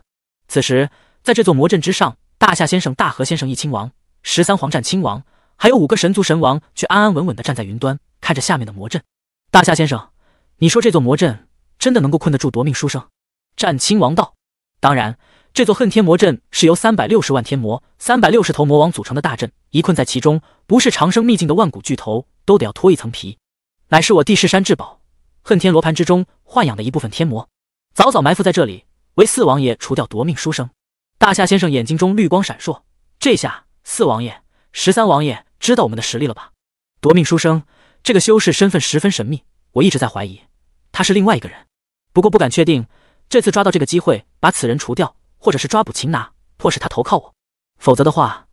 此时，在这座魔阵之上。大夏先生、大河先生、一亲王、十三皇战亲王，还有五个神族神王，却安安稳稳地站在云端，看着下面的魔阵。大夏先生，你说这座魔阵真的能够困得住夺命书生？战亲王道：“当然，这座恨天魔阵是由三百六十万天魔、三百六十头魔王组成的大阵，一困在其中，不是长生秘境的万古巨头，都得要脱一层皮。乃是我帝释山至宝恨天罗盘之中豢养的一部分天魔，早早埋伏在这里，为四王爷除掉夺命书生。”大夏先生眼睛中绿光闪烁，这下四王爷、十三王爷知道我们的实力了吧？夺命书生这个修士身份十分神秘，我一直在怀疑他是另外一个人，不过不敢确定。这次抓到这个机会，把此人除掉，或者是抓捕擒拿，迫使他投靠我。否则的话，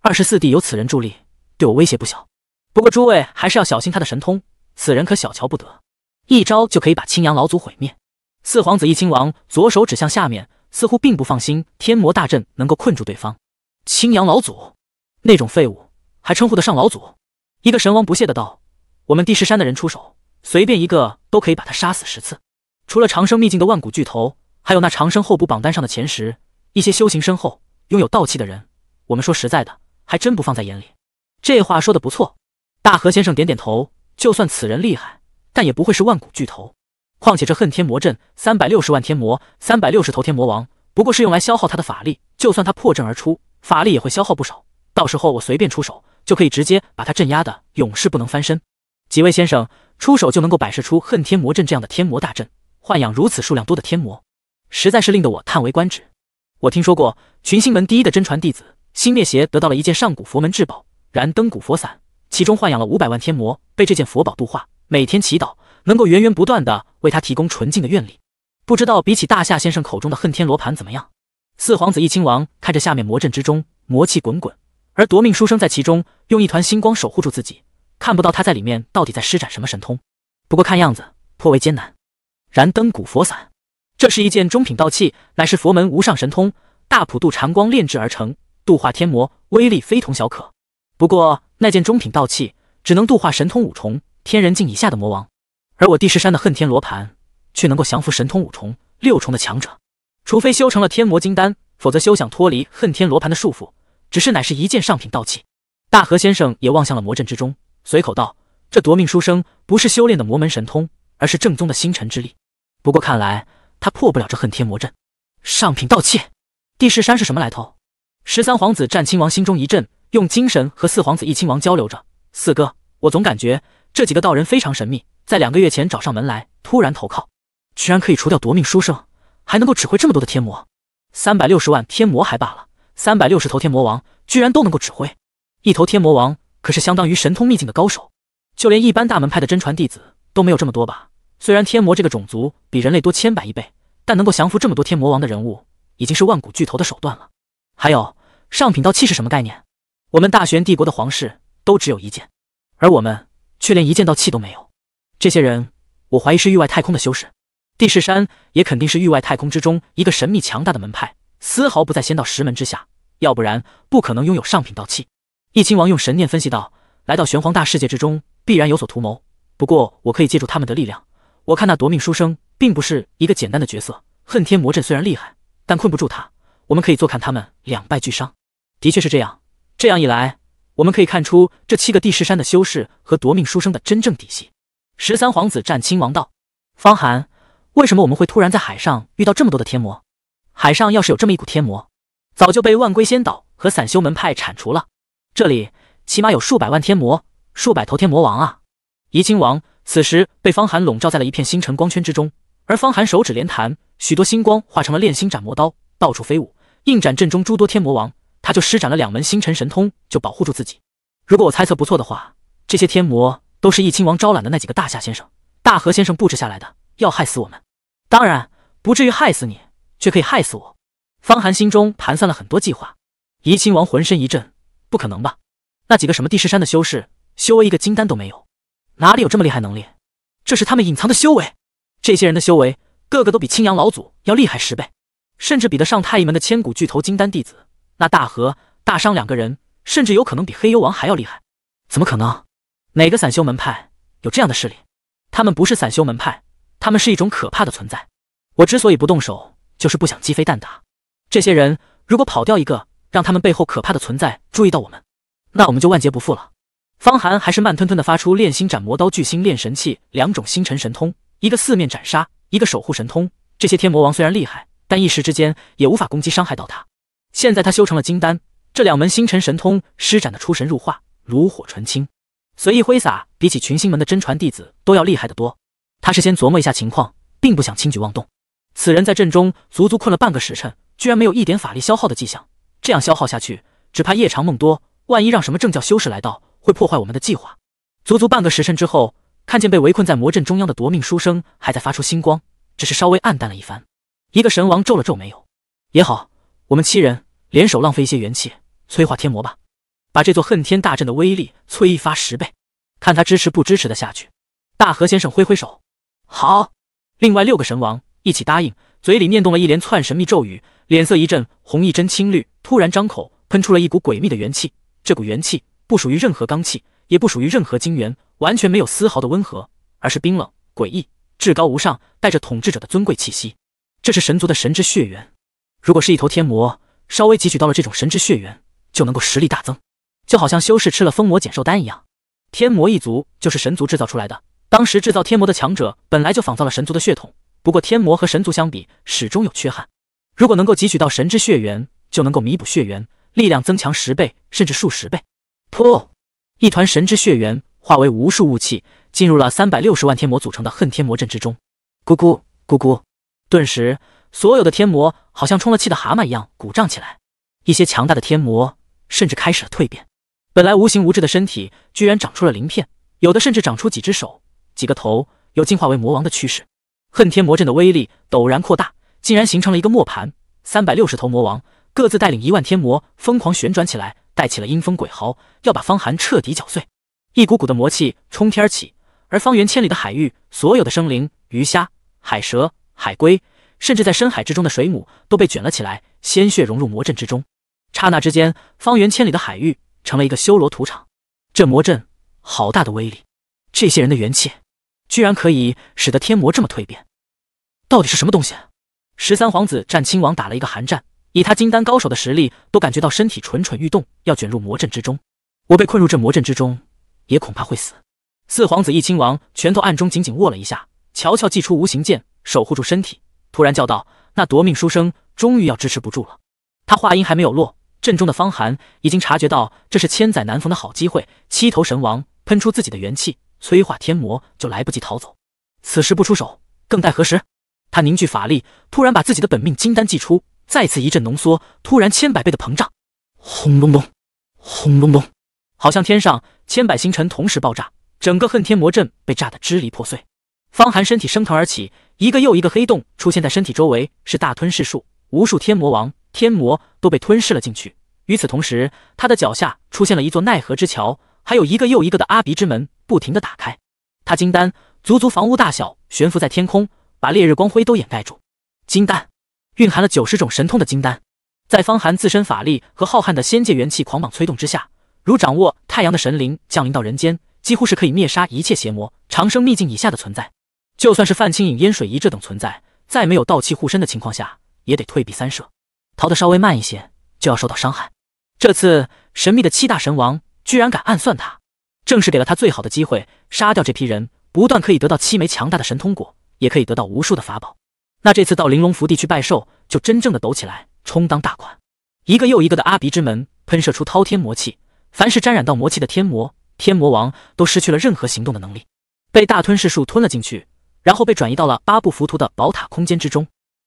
二十四弟有此人助力，对我威胁不小。不过诸位还是要小心他的神通，此人可小瞧不得，一招就可以把青阳老祖毁灭。四皇子一亲王左手指向下面。似乎并不放心天魔大阵能够困住对方。青阳老祖那种废物，还称呼得上老祖？一个神王不屑的道：“我们帝石山的人出手，随便一个都可以把他杀死十次。除了长生秘境的万古巨头，还有那长生候补榜单上的前十，一些修行深厚、拥有道气的人，我们说实在的，还真不放在眼里。”这话说的不错，大河先生点点头。就算此人厉害，但也不会是万古巨头。况且这恨天魔阵，三百六十万天魔，三百六十头天魔王，不过是用来消耗他的法力。就算他破阵而出，法力也会消耗不少。到时候我随便出手，就可以直接把他镇压的永世不能翻身。几位先生，出手就能够摆设出恨天魔阵这样的天魔大阵，豢养如此数量多的天魔，实在是令得我叹为观止。我听说过，群星门第一的真传弟子星灭邪得到了一件上古佛门至宝燃灯古佛伞，其中豢养了五百万天魔，被这件佛宝度化，每天祈祷。能够源源不断的为他提供纯净的愿力，不知道比起大夏先生口中的恨天罗盘怎么样？四皇子一亲王看着下面魔阵之中魔气滚滚，而夺命书生在其中用一团星光守护住自己，看不到他在里面到底在施展什么神通。不过看样子颇为艰难。燃灯古佛伞，这是一件中品道器，乃是佛门无上神通大普渡禅光炼制而成，度化天魔，威力非同小可。不过那件中品道器只能度化神通五重天人境以下的魔王。而我帝释山的恨天罗盘却能够降服神通五重、六重的强者，除非修成了天魔金丹，否则休想脱离恨天罗盘的束缚。只是乃是一件上品道器。大河先生也望向了魔阵之中，随口道：“这夺命书生不是修炼的魔门神通，而是正宗的星辰之力。不过看来他破不了这恨天魔阵。”上品道器，帝释山是什么来头？十三皇子战亲王心中一震，用精神和四皇子一亲王交流着：“四哥，我总感觉……”这几个道人非常神秘，在两个月前找上门来，突然投靠，居然可以除掉夺命书生，还能够指挥这么多的天魔。三百六十万天魔还罢了，三百六十头天魔王居然都能够指挥。一头天魔王可是相当于神通秘境的高手，就连一般大门派的真传弟子都没有这么多吧？虽然天魔这个种族比人类多千百亿倍，但能够降服这么多天魔王的人物，已经是万古巨头的手段了。还有，上品道器是什么概念？我们大玄帝国的皇室都只有一件，而我们。却连一件道器都没有。这些人，我怀疑是域外太空的修士。地势山也肯定是域外太空之中一个神秘强大的门派，丝毫不在仙道石门之下，要不然不可能拥有上品道器。义亲王用神念分析道：“来到玄黄大世界之中，必然有所图谋。不过我可以借助他们的力量。我看那夺命书生并不是一个简单的角色。恨天魔阵虽然厉害，但困不住他。我们可以坐看他们两败俱伤。的确是这样。这样一来。”我们可以看出这七个地势山的修士和夺命书生的真正底细。十三皇子战亲王道：“方寒，为什么我们会突然在海上遇到这么多的天魔？海上要是有这么一股天魔，早就被万龟仙岛和散修门派铲除了。这里起码有数百万天魔，数百头天魔王啊！”怡亲王此时被方寒笼罩在了一片星辰光圈之中，而方寒手指连弹，许多星光化成了炼星斩魔刀，到处飞舞，应斩阵中诸多天魔王。他就施展了两门星辰神通，就保护住自己。如果我猜测不错的话，这些天魔都是易亲王招揽的那几个大夏先生、大河先生布置下来的，要害死我们。当然，不至于害死你，却可以害死我。方寒心中盘算了很多计划。怡亲王浑身一震：“不可能吧？那几个什么帝师山的修士，修为一个金丹都没有，哪里有这么厉害能力？这是他们隐藏的修为。这些人的修为，个个都比青阳老祖要厉害十倍，甚至比得上太乙门的千古巨头金丹弟子。”那大和大商两个人，甚至有可能比黑幽王还要厉害。怎么可能？哪个散修门派有这样的势力？他们不是散修门派，他们是一种可怕的存在。我之所以不动手，就是不想鸡飞蛋打。这些人如果跑掉一个，让他们背后可怕的存在注意到我们，那我们就万劫不复了。方寒还是慢吞吞的发出炼心斩魔刀、巨星炼神器两种星辰神通，一个四面斩杀，一个守护神通。这些天魔王虽然厉害，但一时之间也无法攻击伤害到他。现在他修成了金丹，这两门星辰神通施展的出神入化，炉火纯青，随意挥洒，比起群星门的真传弟子都要厉害得多。他事先琢磨一下情况，并不想轻举妄动。此人在阵中足足困了半个时辰，居然没有一点法力消耗的迹象。这样消耗下去，只怕夜长梦多。万一让什么正教修士来到，会破坏我们的计划。足足半个时辰之后，看见被围困在魔阵中央的夺命书生还在发出星光，只是稍微暗淡了一番。一个神王皱了皱眉，有也好。我们七人联手，浪费一些元气，催化天魔吧，把这座恨天大阵的威力催发十倍，看他支持不支持的下去。大河先生挥挥手，好。另外六个神王一起答应，嘴里念动了一连串神秘咒语，脸色一阵红、一针青绿，突然张口喷出了一股诡秘的元气。这股元气不属于任何罡气，也不属于任何精元，完全没有丝毫的温和，而是冰冷、诡异、至高无上，带着统治者的尊贵气息。这是神族的神之血缘。如果是一头天魔，稍微汲取到了这种神之血缘，就能够实力大增，就好像修士吃了封魔减寿丹一样。天魔一族就是神族制造出来的，当时制造天魔的强者本来就仿造了神族的血统，不过天魔和神族相比，始终有缺憾。如果能够汲取到神之血缘，就能够弥补血缘，力量增强十倍甚至数十倍。噗！一团神之血缘化为无数雾气，进入了三百六十万天魔组成的恨天魔阵之中。咕咕咕咕！顿时，所有的天魔。好像充了气的蛤蟆一样鼓胀起来，一些强大的天魔甚至开始了蜕变，本来无形无质的身体居然长出了鳞片，有的甚至长出几只手、几个头，有进化为魔王的趋势。恨天魔阵的威力陡然扩大，竟然形成了一个磨盘，三百六十头魔王各自带领一万天魔疯狂旋转起来，带起了阴风鬼嚎，要把方寒彻底搅碎。一股股的魔气冲天而起，而方圆千里的海域，所有的生灵、鱼虾、海蛇、海龟。甚至在深海之中的水母都被卷了起来，鲜血融入魔阵之中。刹那之间，方圆千里的海域成了一个修罗屠场。这魔阵好大的威力！这些人的元气，居然可以使得天魔这么蜕变，到底是什么东西？十三皇子战亲王打了一个寒战，以他金丹高手的实力，都感觉到身体蠢蠢欲动，要卷入魔阵之中。我被困入这魔阵之中，也恐怕会死。四皇子一亲王拳头暗中紧紧握了一下，瞧瞧祭出无形剑，守护住身体。突然叫道：“那夺命书生终于要支持不住了。”他话音还没有落，阵中的方寒已经察觉到这是千载难逢的好机会。七头神王喷出自己的元气，催化天魔就来不及逃走。此时不出手，更待何时？他凝聚法力，突然把自己的本命金丹祭出，再次一阵浓缩，突然千百倍的膨胀。轰隆隆，轰隆隆，好像天上千百星辰同时爆炸，整个恨天魔阵被炸得支离破碎。方寒身体升腾而起，一个又一个黑洞出现在身体周围，是大吞噬术，无数天魔王、天魔都被吞噬了进去。与此同时，他的脚下出现了一座奈何之桥，还有一个又一个的阿鼻之门，不停的打开。他金丹足足房屋大小，悬浮在天空，把烈日光辉都掩盖住。金丹蕴含了九十种神通的金丹，在方寒自身法力和浩瀚的仙界元气狂蟒催动之下，如掌握太阳的神灵降临到人间，几乎是可以灭杀一切邪魔、长生秘境以下的存在。就算是范清影、烟水仪这等存在，在没有道气护身的情况下，也得退避三舍，逃得稍微慢一些，就要受到伤害。这次神秘的七大神王居然敢暗算他，正是给了他最好的机会，杀掉这批人，不断可以得到七枚强大的神通果，也可以得到无数的法宝。那这次到玲珑福地去拜寿，就真正的抖起来，充当大款。一个又一个的阿鼻之门喷射出滔天魔气，凡是沾染到魔气的天魔、天魔王，都失去了任何行动的能力，被大吞噬术吞了进去。然后被转移到了八部浮图的宝塔空间之中。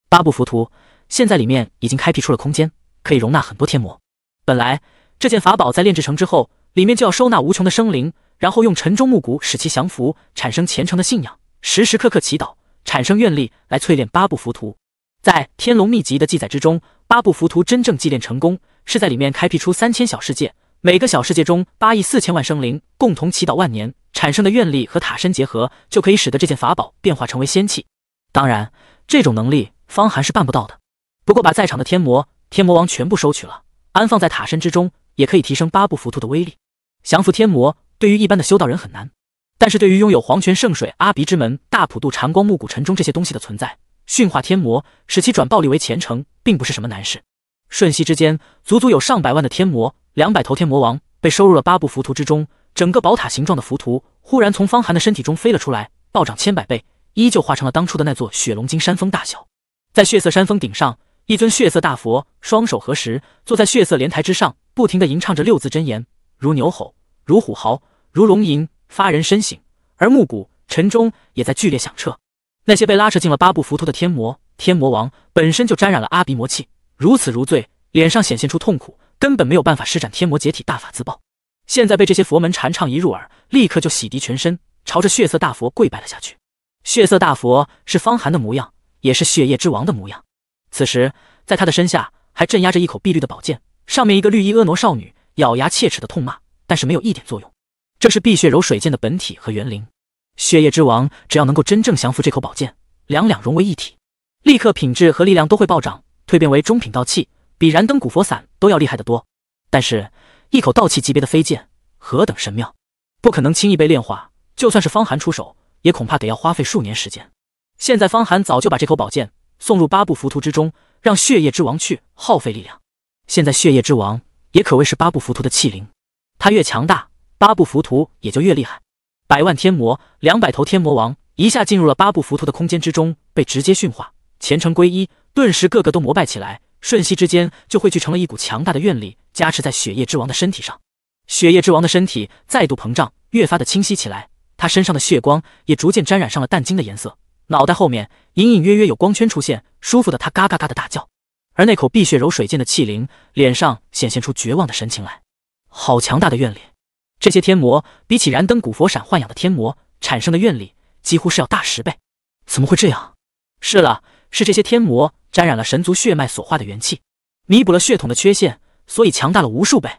八部浮图现在里面已经开辟出了空间，可以容纳很多天魔。本来这件法宝在炼制成之后，里面就要收纳无穷的生灵，然后用晨钟暮鼓使其降服，产生虔诚的信仰，时时刻刻祈祷，产生愿力来淬炼八部浮屠。在《天龙秘籍》的记载之中，八部浮屠真正祭炼成功，是在里面开辟出三千小世界，每个小世界中八亿四千万生灵共同祈祷万年。产生的愿力和塔身结合，就可以使得这件法宝变化成为仙器。当然，这种能力方寒是办不到的。不过，把在场的天魔、天魔王全部收取了，安放在塔身之中，也可以提升八部浮屠的威力。降服天魔对于一般的修道人很难，但是对于拥有黄泉圣水、阿鼻之门、大普渡、禅光、木谷尘钟这些东西的存在，驯化天魔，使其转暴力为虔诚，并不是什么难事。瞬息之间，足足有上百万的天魔，两百头天魔王被收入了八部浮屠之中。整个宝塔形状的浮屠忽然从方寒的身体中飞了出来，暴涨千百倍，依旧化成了当初的那座雪龙金山峰大小。在血色山峰顶上，一尊血色大佛双手合十，坐在血色莲台之上，不停的吟唱着六字真言，如牛吼，如虎嚎，如龙吟，发人深省。而木鼓晨钟也在剧烈响彻。那些被拉扯进了八部浮屠的天魔天魔王，本身就沾染了阿鼻魔气，如此如醉，脸上显现出痛苦，根本没有办法施展天魔解体大法自爆。现在被这些佛门禅唱一入耳，立刻就洗涤全身，朝着血色大佛跪拜了下去。血色大佛是方寒的模样，也是血液之王的模样。此时在他的身下还镇压着一口碧绿的宝剑，上面一个绿衣婀娜少女咬牙切齿的痛骂，但是没有一点作用。这是碧血柔水剑的本体和元灵，血液之王只要能够真正降服这口宝剑，两两融为一体，立刻品质和力量都会暴涨，蜕变为中品道器，比燃灯古佛伞都要厉害得多。但是。一口道气级别的飞剑，何等神妙，不可能轻易被炼化。就算是方寒出手，也恐怕得要花费数年时间。现在方寒早就把这口宝剑送入八部浮屠之中，让血液之王去耗费力量。现在血液之王也可谓是八部浮屠的器灵，他越强大，八部浮屠也就越厉害。百万天魔，两百头天魔王，一下进入了八部浮屠的空间之中，被直接驯化，虔诚皈依，顿时个个都膜拜起来。瞬息之间，就汇聚成了一股强大的怨力，加持在血液之王的身体上。血液之王的身体再度膨胀，越发的清晰起来。他身上的血光也逐渐沾染上了淡金的颜色，脑袋后面隐隐约约有光圈出现。舒服的他嘎嘎嘎的大叫。而那口碧血柔水剑的器灵，脸上显现出绝望的神情来。好强大的怨力！这些天魔比起燃灯古佛闪豢养的天魔产生的怨力，几乎是要大十倍。怎么会这样？是了。是这些天魔沾染了神族血脉所化的元气，弥补了血统的缺陷，所以强大了无数倍。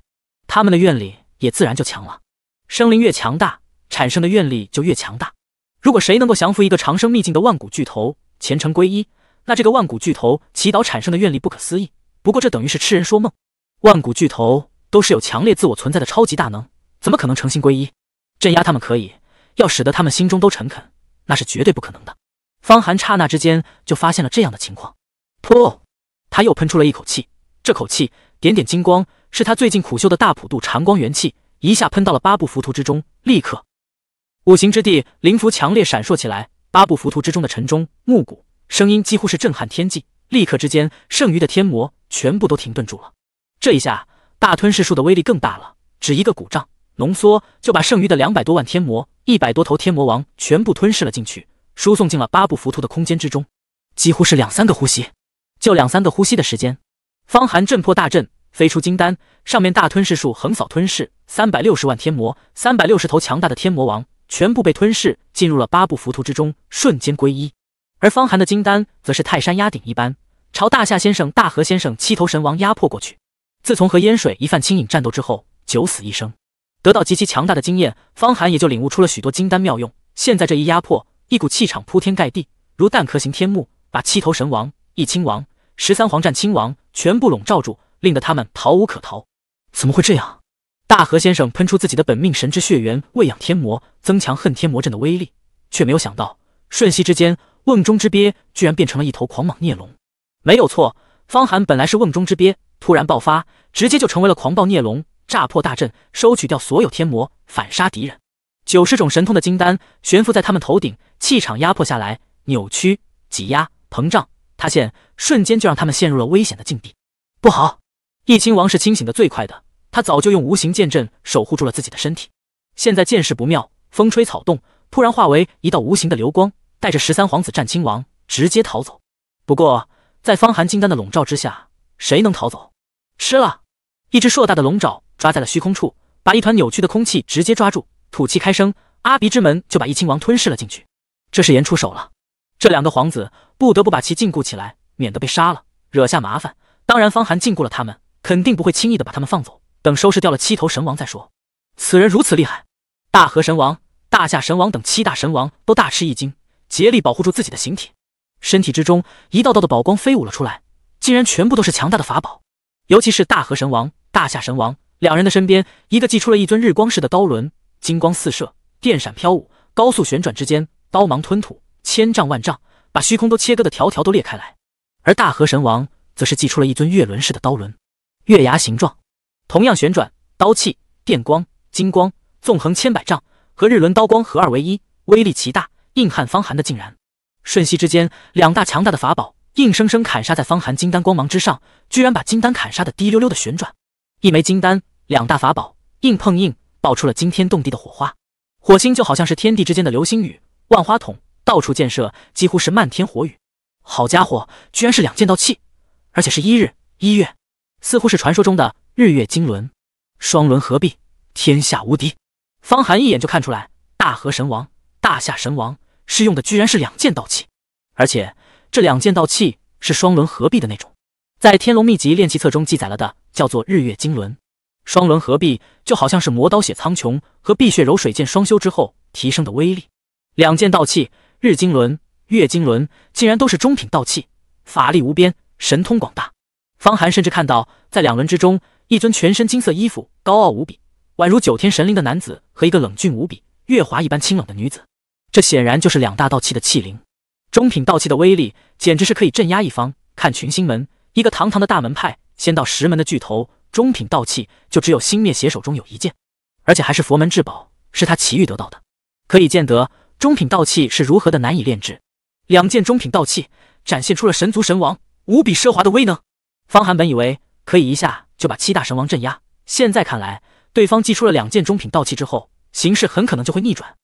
他们的愿力也自然就强了。生灵越强大，产生的愿力就越强大。如果谁能够降服一个长生秘境的万古巨头，虔诚皈依，那这个万古巨头祈祷产生的愿力不可思议。不过这等于是痴人说梦。万古巨头都是有强烈自我存在的超级大能，怎么可能诚心皈依？镇压他们可以，要使得他们心中都诚恳，那是绝对不可能的。方寒刹那之间就发现了这样的情况，噗！他又喷出了一口气，这口气点点金光，是他最近苦修的大普渡禅光元气，一下喷到了八部浮屠之中，立刻五行之地灵符强烈闪烁起来。八部浮屠之中的晨钟暮鼓声音几乎是震撼天际，立刻之间，剩余的天魔全部都停顿住了。这一下，大吞噬术的威力更大了，只一个鼓胀浓缩，就把剩余的两百多万天魔、一百多头天魔王全部吞噬了进去。输送进了八部浮屠的空间之中，几乎是两三个呼吸，就两三个呼吸的时间，方寒震破大阵，飞出金丹，上面大吞噬术横扫吞噬三百六十万天魔，三百六十头强大的天魔王全部被吞噬进入了八部浮屠之中，瞬间归一。而方寒的金丹则是泰山压顶一般，朝大夏先生、大河先生、七头神王压迫过去。自从和烟水一犯清影战斗之后，九死一生，得到极其强大的经验，方寒也就领悟出了许多金丹妙用。现在这一压迫。一股气场铺天盖地，如蛋壳形天幕，把七头神王、一亲王、十三皇战亲王全部笼罩住，令得他们逃无可逃。怎么会这样？大河先生喷出自己的本命神之血源喂养天魔，增强恨天魔阵的威力，却没有想到，瞬息之间，瓮中之鳖居然变成了一头狂蟒孽龙。没有错，方寒本来是瓮中之鳖，突然爆发，直接就成为了狂暴孽龙，炸破大阵，收取掉所有天魔，反杀敌人。九十种神通的金丹悬浮在他们头顶，气场压迫下来，扭曲、挤压、膨胀、塌陷，瞬间就让他们陷入了危险的境地。不好！义亲王是清醒的最快的，他早就用无形剑阵守护住了自己的身体。现在见势不妙，风吹草动，突然化为一道无形的流光，带着十三皇子战亲王直接逃走。不过，在方寒金丹的笼罩之下，谁能逃走？吃了一只硕大的龙爪抓在了虚空处，把一团扭曲的空气直接抓住。土气开声，阿鼻之门就把义亲王吞噬了进去。这是言出手了，这两个皇子不得不把其禁锢起来，免得被杀了，惹下麻烦。当然，方寒禁锢了他们，肯定不会轻易的把他们放走。等收拾掉了七头神王再说。此人如此厉害，大河神王、大夏神王等七大神王都大吃一惊，竭力保护住自己的形体。身体之中一道道的宝光飞舞了出来，竟然全部都是强大的法宝。尤其是大河神王、大夏神王两人的身边，一个祭出了一尊日光式的刀轮。金光四射，电闪飘舞，高速旋转之间，刀芒吞吐，千丈万丈，把虚空都切割的条条都裂开来。而大河神王则是祭出了一尊月轮式的刀轮，月牙形状，同样旋转，刀气、电光、金光，纵横千百丈，和日轮刀光合二为一，威力奇大，硬撼方寒的竟然。瞬息之间，两大强大的法宝，硬生生砍杀在方寒金丹光芒之上，居然把金丹砍杀的滴溜溜的旋转。一枚金丹，两大法宝，硬碰硬。爆出了惊天动地的火花，火星就好像是天地之间的流星雨，万花筒到处溅射，几乎是漫天火雨。好家伙，居然是两件道器，而且是一日一月，似乎是传说中的日月金轮，双轮合璧，天下无敌。方寒一眼就看出来，大河神王、大夏神王是用的居然是两件道器，而且这两件道器是双轮合璧的那种，在天龙秘籍练气册中记载了的，叫做日月金轮。双轮合璧，就好像是魔刀血苍穹和碧血柔水剑双修之后提升的威力。两件道器，日金轮、月金轮，竟然都是中品道器，法力无边，神通广大。方寒甚至看到，在两轮之中，一尊全身金色衣服、高傲无比，宛如九天神灵的男子，和一个冷峻无比、月华一般清冷的女子。这显然就是两大道器的器灵。中品道器的威力，简直是可以镇压一方。看群星门，一个堂堂的大门派，仙道石门的巨头。中品道器就只有星灭邪手中有一件，而且还是佛门至宝，是他奇遇得到的，可以见得中品道器是如何的难以炼制。两件中品道器展现出了神族神王无比奢华的威能。方寒本以为可以一下就把七大神王镇压，现在看来，对方祭出了两件中品道器之后，形势很可能就会逆转。